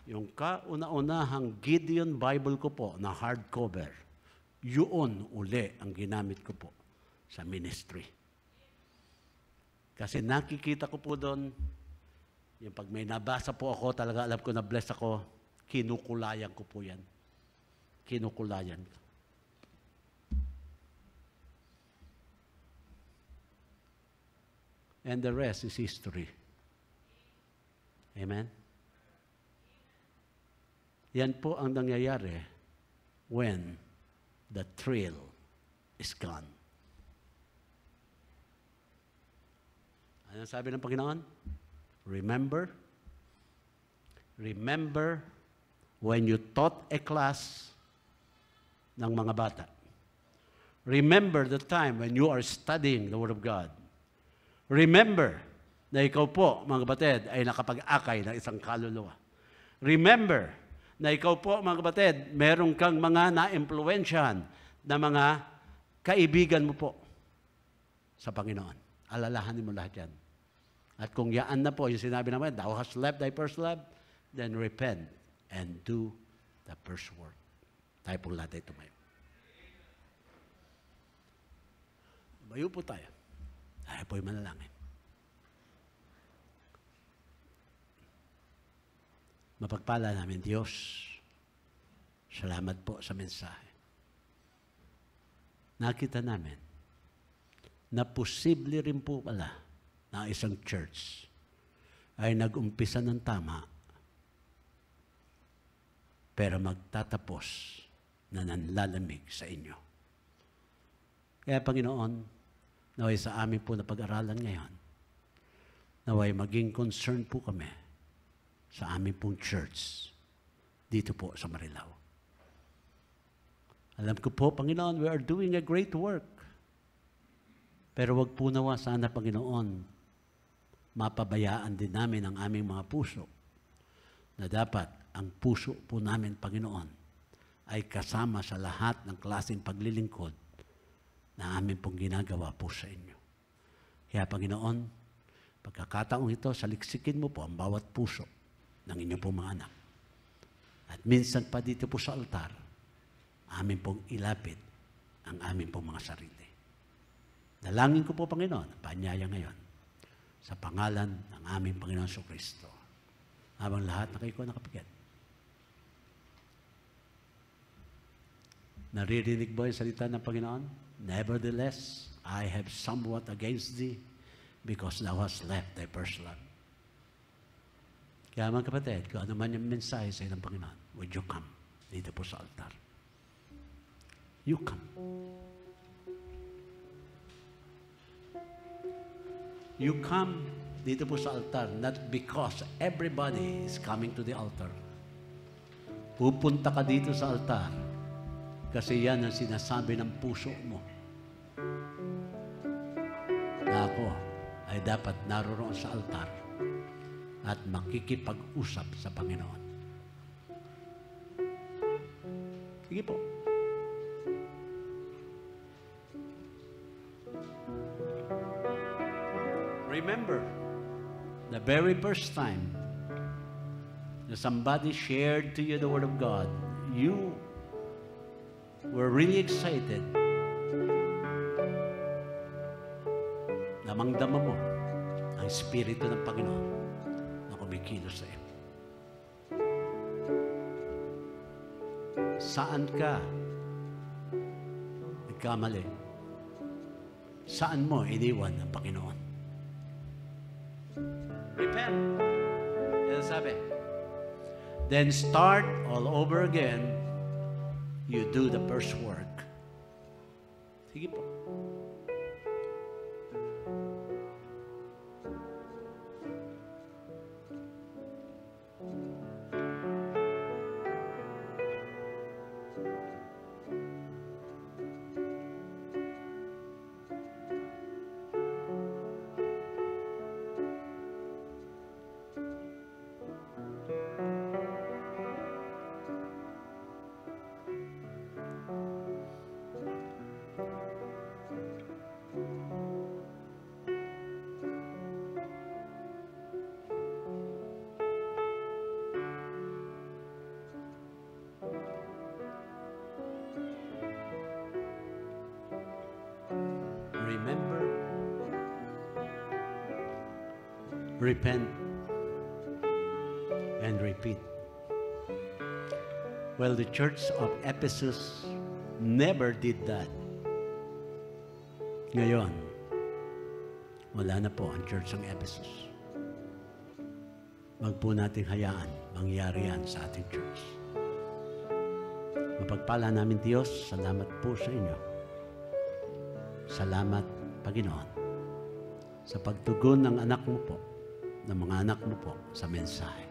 yung kauna-unahang Gideon Bible ko po na hardcover. Yun uli ang ginamit ko po sa ministry. Kasi nakikita ko po doon, yung pag may nabasa po ako, talaga alam ko na bless ako, Kinukulayan ko po yan. Kinukulayan ko. And the rest is history. Amen? Yan po ang nangyayari when the thrill is gone. Ano sabi ng Panginoon? Remember, remember when you taught a class ng mga bata. Remember the time when you are studying the Word of God. Remember na ikaw po, mga kapatid, ay nakapag-akay ng isang kaluluwa. Remember na ikaw po, mga kapatid, meron kang mga na-impluensyahan na mga kaibigan mo po sa Panginoon. Alalahanin mo lahat yan. At kung yaan na po, yung sinabi naman, thou hast left thy first love, then repent and do the first work. Tayo pong lahat ay tumayo. Mayo po tayo. Tayo po'y manalangin. Mapagpala namin, Diyos, salamat po sa mensahe. Nakita namin na posible rin po pala na isang church ay nag-umpisa ng tama pero magtatapos na nanlalamig sa inyo. Kaya Panginoon, naway sa amin po na pag-aralan ngayon, naway maging concern po kami sa amin pong church dito po sa Marilao. Alam ko po, Panginoon, we are doing a great work. Pero wag po nawa sana, Panginoon, mapabayaan din namin ang aming mga puso na dapat ang puso po namin, Panginoon, ay kasama sa lahat ng klaseng paglilingkod na amin pong ginagawa po sa inyo. Kaya Panginoon, pagkakataong ito, saliksikin mo po ang bawat puso ng inyong pong mga anak. At minsan pa dito po sa altar, amin pong ilapit ang amin pong mga sarili. Dalangin ko po, Panginoon, ang paanyaya ngayon sa pangalan ng aming Panginoon Kristo. Habang lahat na kayo ko nakapikit, Naririnig ba yung salita ng Panginoon? Nevertheless, I have somewhat against thee because thou hast left thy first love. Kaya mga kapatid, kung ano man yung mensahe sa ng Panginoon, would you come dito po sa altar? You come. You come dito po sa altar not because everybody is coming to the altar. Pupunta ka dito sa altar kasi yan ang sinasabi ng puso mo. Na ako ay dapat naroon sa altar at makikipag-usap sa Panginoon. Sige po. Remember, the very first time that somebody shared to you the Word of God, you We're really excited. Namangdama mo ang Espiritu ng Panginoon na kumikilos sa iyo. Saan ka nagkamali? Saan mo iniwan ang Panginoon? Repent. Yan sabi. Then start all over again you do the first work. Sige po. the church of Ephesus never did that. Ngayon, wala na po ang church ng Ephesus. Wag po natin hayaan mangyari yan sa ating church. Mapagpala namin Diyos, salamat po sa inyo. Salamat, Panginoon, sa pagtugon ng anak mo po, ng mga anak mo po sa mensahe.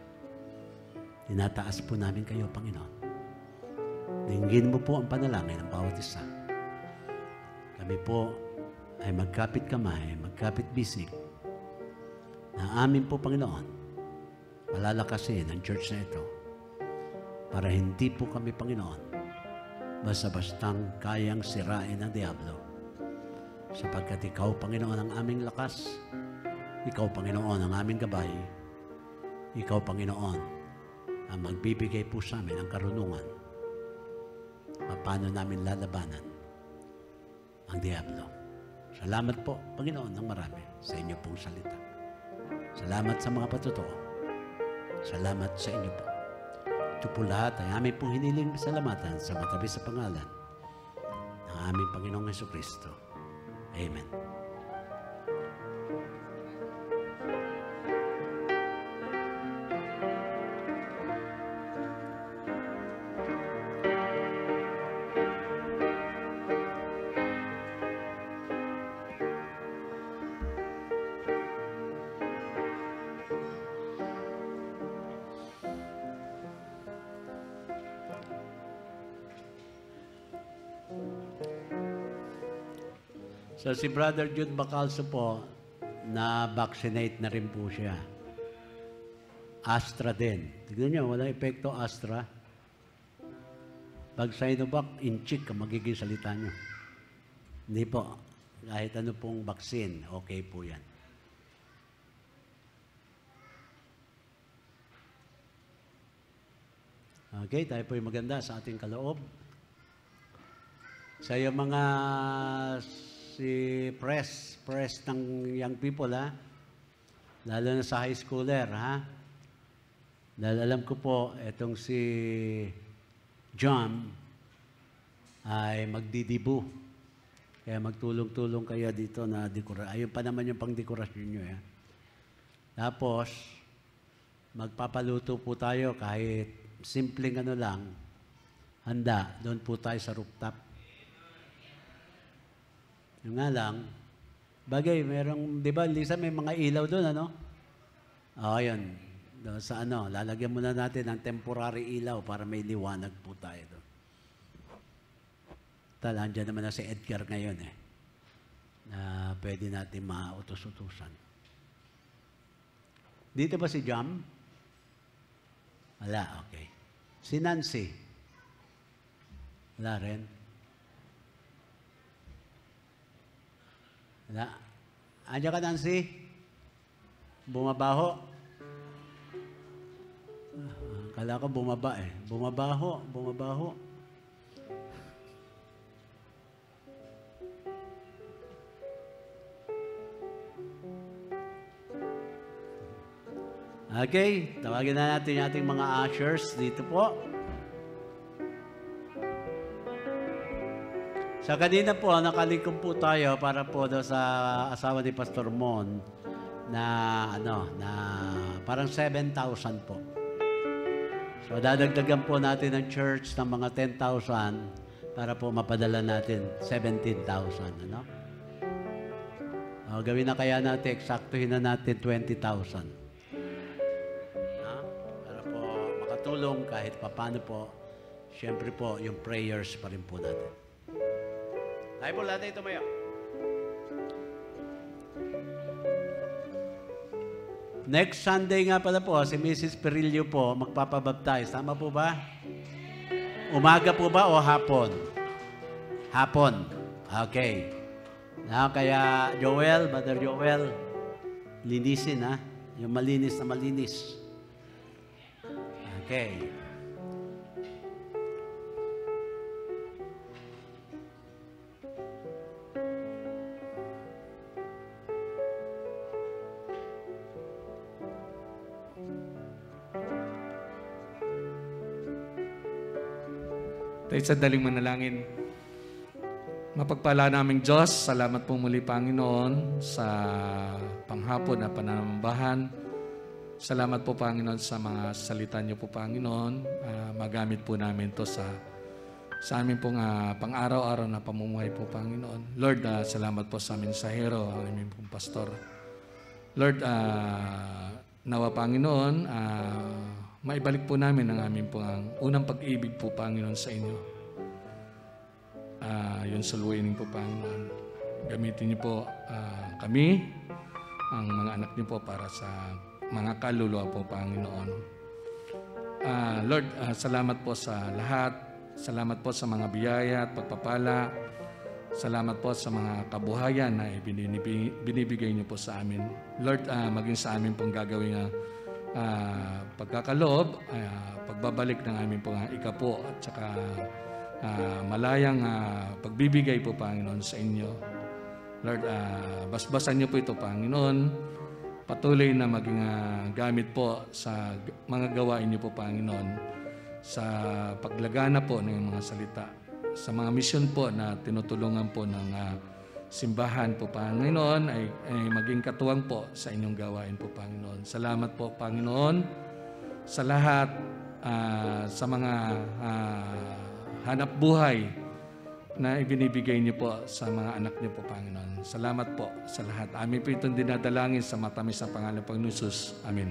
Tinataas po namin kayo, Panginoon. Dinggin mo po ang panalangin ng bawat isa. Kami po ay magkapit kamay, magkapit bisig, na amin po, Panginoon, malalakasin ang church na ito para hindi po kami, Panginoon, basta-bastang kayang sirain ng Diablo. Sapagkat Ikaw, Panginoon, ang aming lakas, Ikaw, Panginoon, ang aming gabay, Ikaw, Panginoon, ang magbibigay po sa amin ang karunungan paano namin lalabanan ang Diablo. Salamat po, Panginoon, ng marami sa inyo pong salita. Salamat sa mga patotoo. Salamat sa inyo po. Ito po lahat ay aming pong hiniling salamatan sa matabi sa pangalan ng aming Panginoong Yeso Kristo. Amen. So si Brother Jude Bacalso po, na-vaccinate na rin po siya. Astra din. Tignan niyo, walang epekto Astra. Pag Sinovac, in cheek ka magiging salita niyo. Hindi po. Kahit ano pong vaccine, okay po yan. Okay, tayo po yung maganda sa ating kaloob. Sa iyong mga si press, press ng young people, ha? Lalo na sa high schooler, ha? Dahil alam ko po, itong si John ay magdidibu. Kaya magtulong-tulong kayo dito na dekorasyon. Ayun pa naman yung pangdekorasyon niyo ha? Eh. Tapos, magpapaluto po tayo kahit simpleng ano lang, handa, doon po tayo sa rooftop. Yung nga lang, bagay, merong, di ba, Lisa, may mga ilaw doon, ano? O, oh, ah, yun. Doon sa ano, lalagyan muna natin ng temporary ilaw para may liwanag po tayo doon. Talahan dyan naman na si Edgar ngayon eh. Na pwede natin mautos-utusan. Dito ba si Jam? Wala, okay. Si Nancy? Wala rin. Wala. Andiyan ka, Nancy. Bumabaho. Kala ko bumaba eh. Bumabaho, bumabaho. Okay, tawagin na natin yung ating mga ushers dito po. Sa so, kanina po, nakalikom po tayo para po daw sa asawa ni Pastor Mon na ano, na parang 7,000 po. So dadagdagan po natin ng church ng mga 10,000 para po mapadala natin 17,000, ano? O, gawin na kaya natin, eksaktuhin na natin 20,000. Ha? Para po makatulong kahit papano po, syempre po, yung prayers pa rin po natin. Tayo po lahat ay Next Sunday nga pala po, si Mrs. Perillo po magpapabaptize. Tama po ba? Umaga po ba o hapon? Hapon. Okay. Now, kaya Joel, Brother Joel, linisin ha. Yung malinis na malinis. Okay. Tayo sa daling manalangin. Mapagpala naming Diyos, salamat po muli Panginoon sa panghapon na pananambahan. Salamat po Panginoon sa mga salita niyo po Panginoon. Uh, magamit po namin to sa sa amin pong uh, pang-araw-araw na pamumuhay po, Panginoon. Lord, uh, salamat po sa mensahero, ang aming pong pastor. Lord, uh, nawa, Panginoon, uh, maibalik po namin ang aming pang, unang pag-ibig po, Panginoon, sa inyo. Uh, yun sa luwainin po, Panginoon. Gamitin niyo po uh, kami, ang mga anak niyo po para sa mga kaluluwa po, Panginoon. Uh, Lord, uh, salamat po sa lahat. Salamat po sa mga biyaya at pagpapala. Salamat po sa mga kabuhayan na binibigay niyo po sa amin. Lord, uh, maging sa amin pong gagawin uh, uh, pagkakaloob, uh, pagbabalik ng aming pang ikapo at saka uh, malayang uh, pagbibigay po, Panginoon, sa inyo. Lord, uh, basbasan niyo po ito, Panginoon. Patuloy na maging uh, gamit po sa mga gawain niyo po, Panginoon, sa paglagana po ng mga salita, sa mga misyon po na tinutulungan po ng uh, simbahan po, Panginoon, ay, ay maging katuwang po sa inyong gawain po, Panginoon. Salamat po, Panginoon, sa lahat, uh, sa mga uh, hanap buhay na ibinibigay niyo po sa mga anak niyo po, Panginoon. Salamat po sa lahat. Amin po itong dinadalangin sa matamis na pangalan ng Panginoon Amen.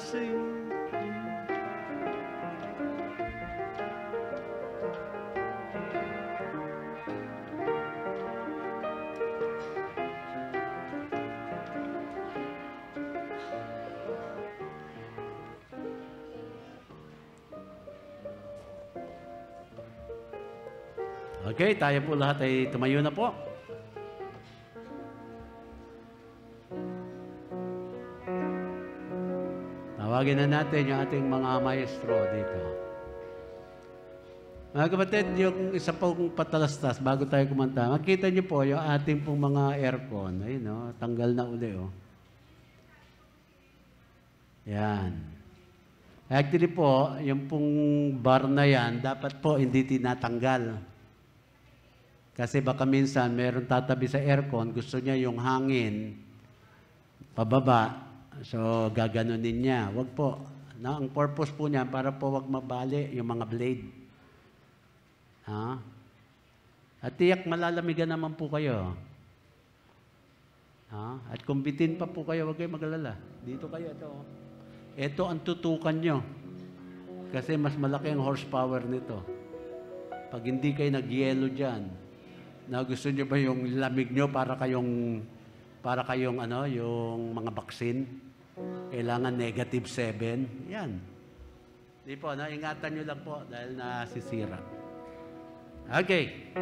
sing. Okay, tayo po lahat ay tumayo na po. Tawagin na natin yung ating mga maestro dito. Mga kapatid, yung isa pong patalastas, bago tayo kumanta, makita niyo po yung ating pong mga aircon. Ayun, no? Oh, tanggal na uli. Oh. Yan. Actually po, yung pong bar na yan, dapat po hindi tinatanggal. Kasi baka minsan, meron tatabi sa aircon, gusto niya yung hangin, pababa, So, gaganunin niya. Huwag po. No, ang purpose po niya, para po wag mabali yung mga blade. Ha? At tiyak, malalamigan naman po kayo. Ha? At kung bitin pa po kayo, wag kayo magalala. Dito kayo, ito. Oh. Ito ang tutukan nyo. Kasi mas malaki ang horsepower nito. Pag hindi kayo nag-yellow dyan, na gusto nyo ba yung lamig nyo para kayong para kayong ano, yung mga vaccine, kailangan negative 7. Yan. Hindi po, ano, ingatan nyo lang po dahil nasisira. Okay.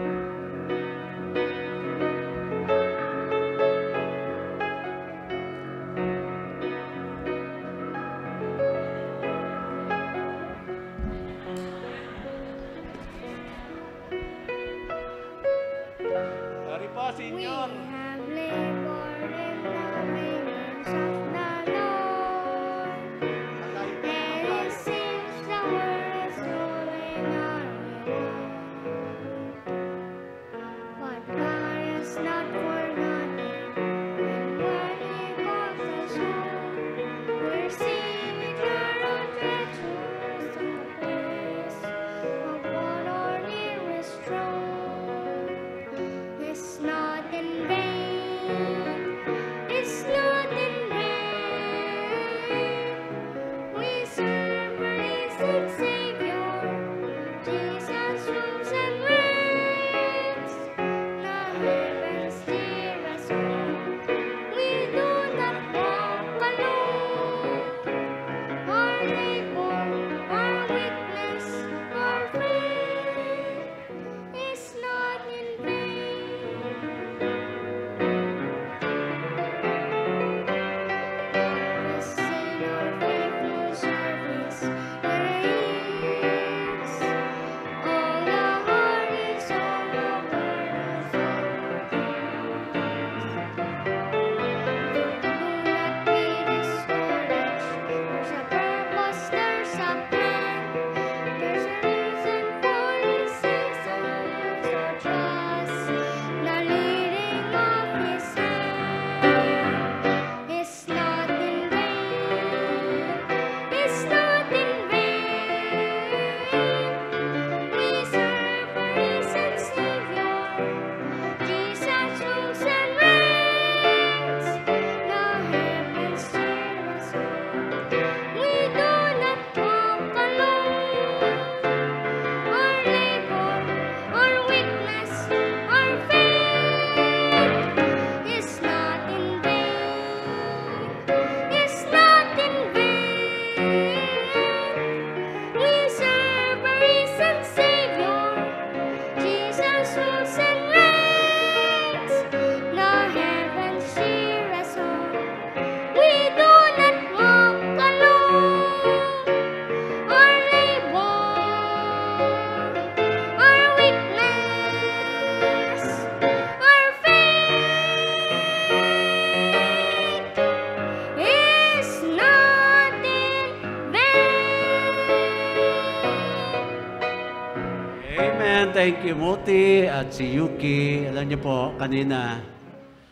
kay Kimuti at si Yuki, alam niyo po, kanina,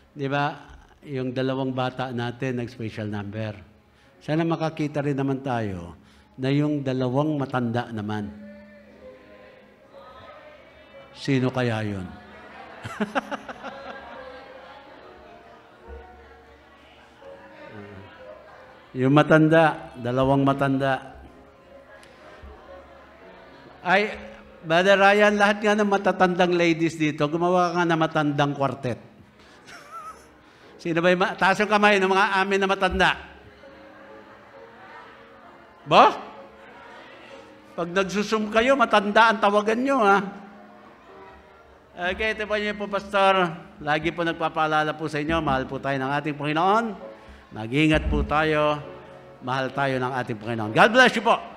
di ba, yung dalawang bata natin, nag-special number. Sana makakita rin naman tayo na yung dalawang matanda naman. Sino kaya yun? yung matanda, dalawang matanda. Ay, Brother Ryan, lahat nga ng matatandang ladies dito, gumawa ka ng matandang quartet. Sino ba yung taas yung kamay ng mga amin na matanda? Ba? Pag nagsusum kayo, matanda ang tawagan nyo, ha? Okay, ito po niyo po, Pastor. Lagi po nagpapaalala po sa inyo, mahal po tayo ng ating Panginoon. nag ingat po tayo. Mahal tayo ng ating Panginoon. God bless you po.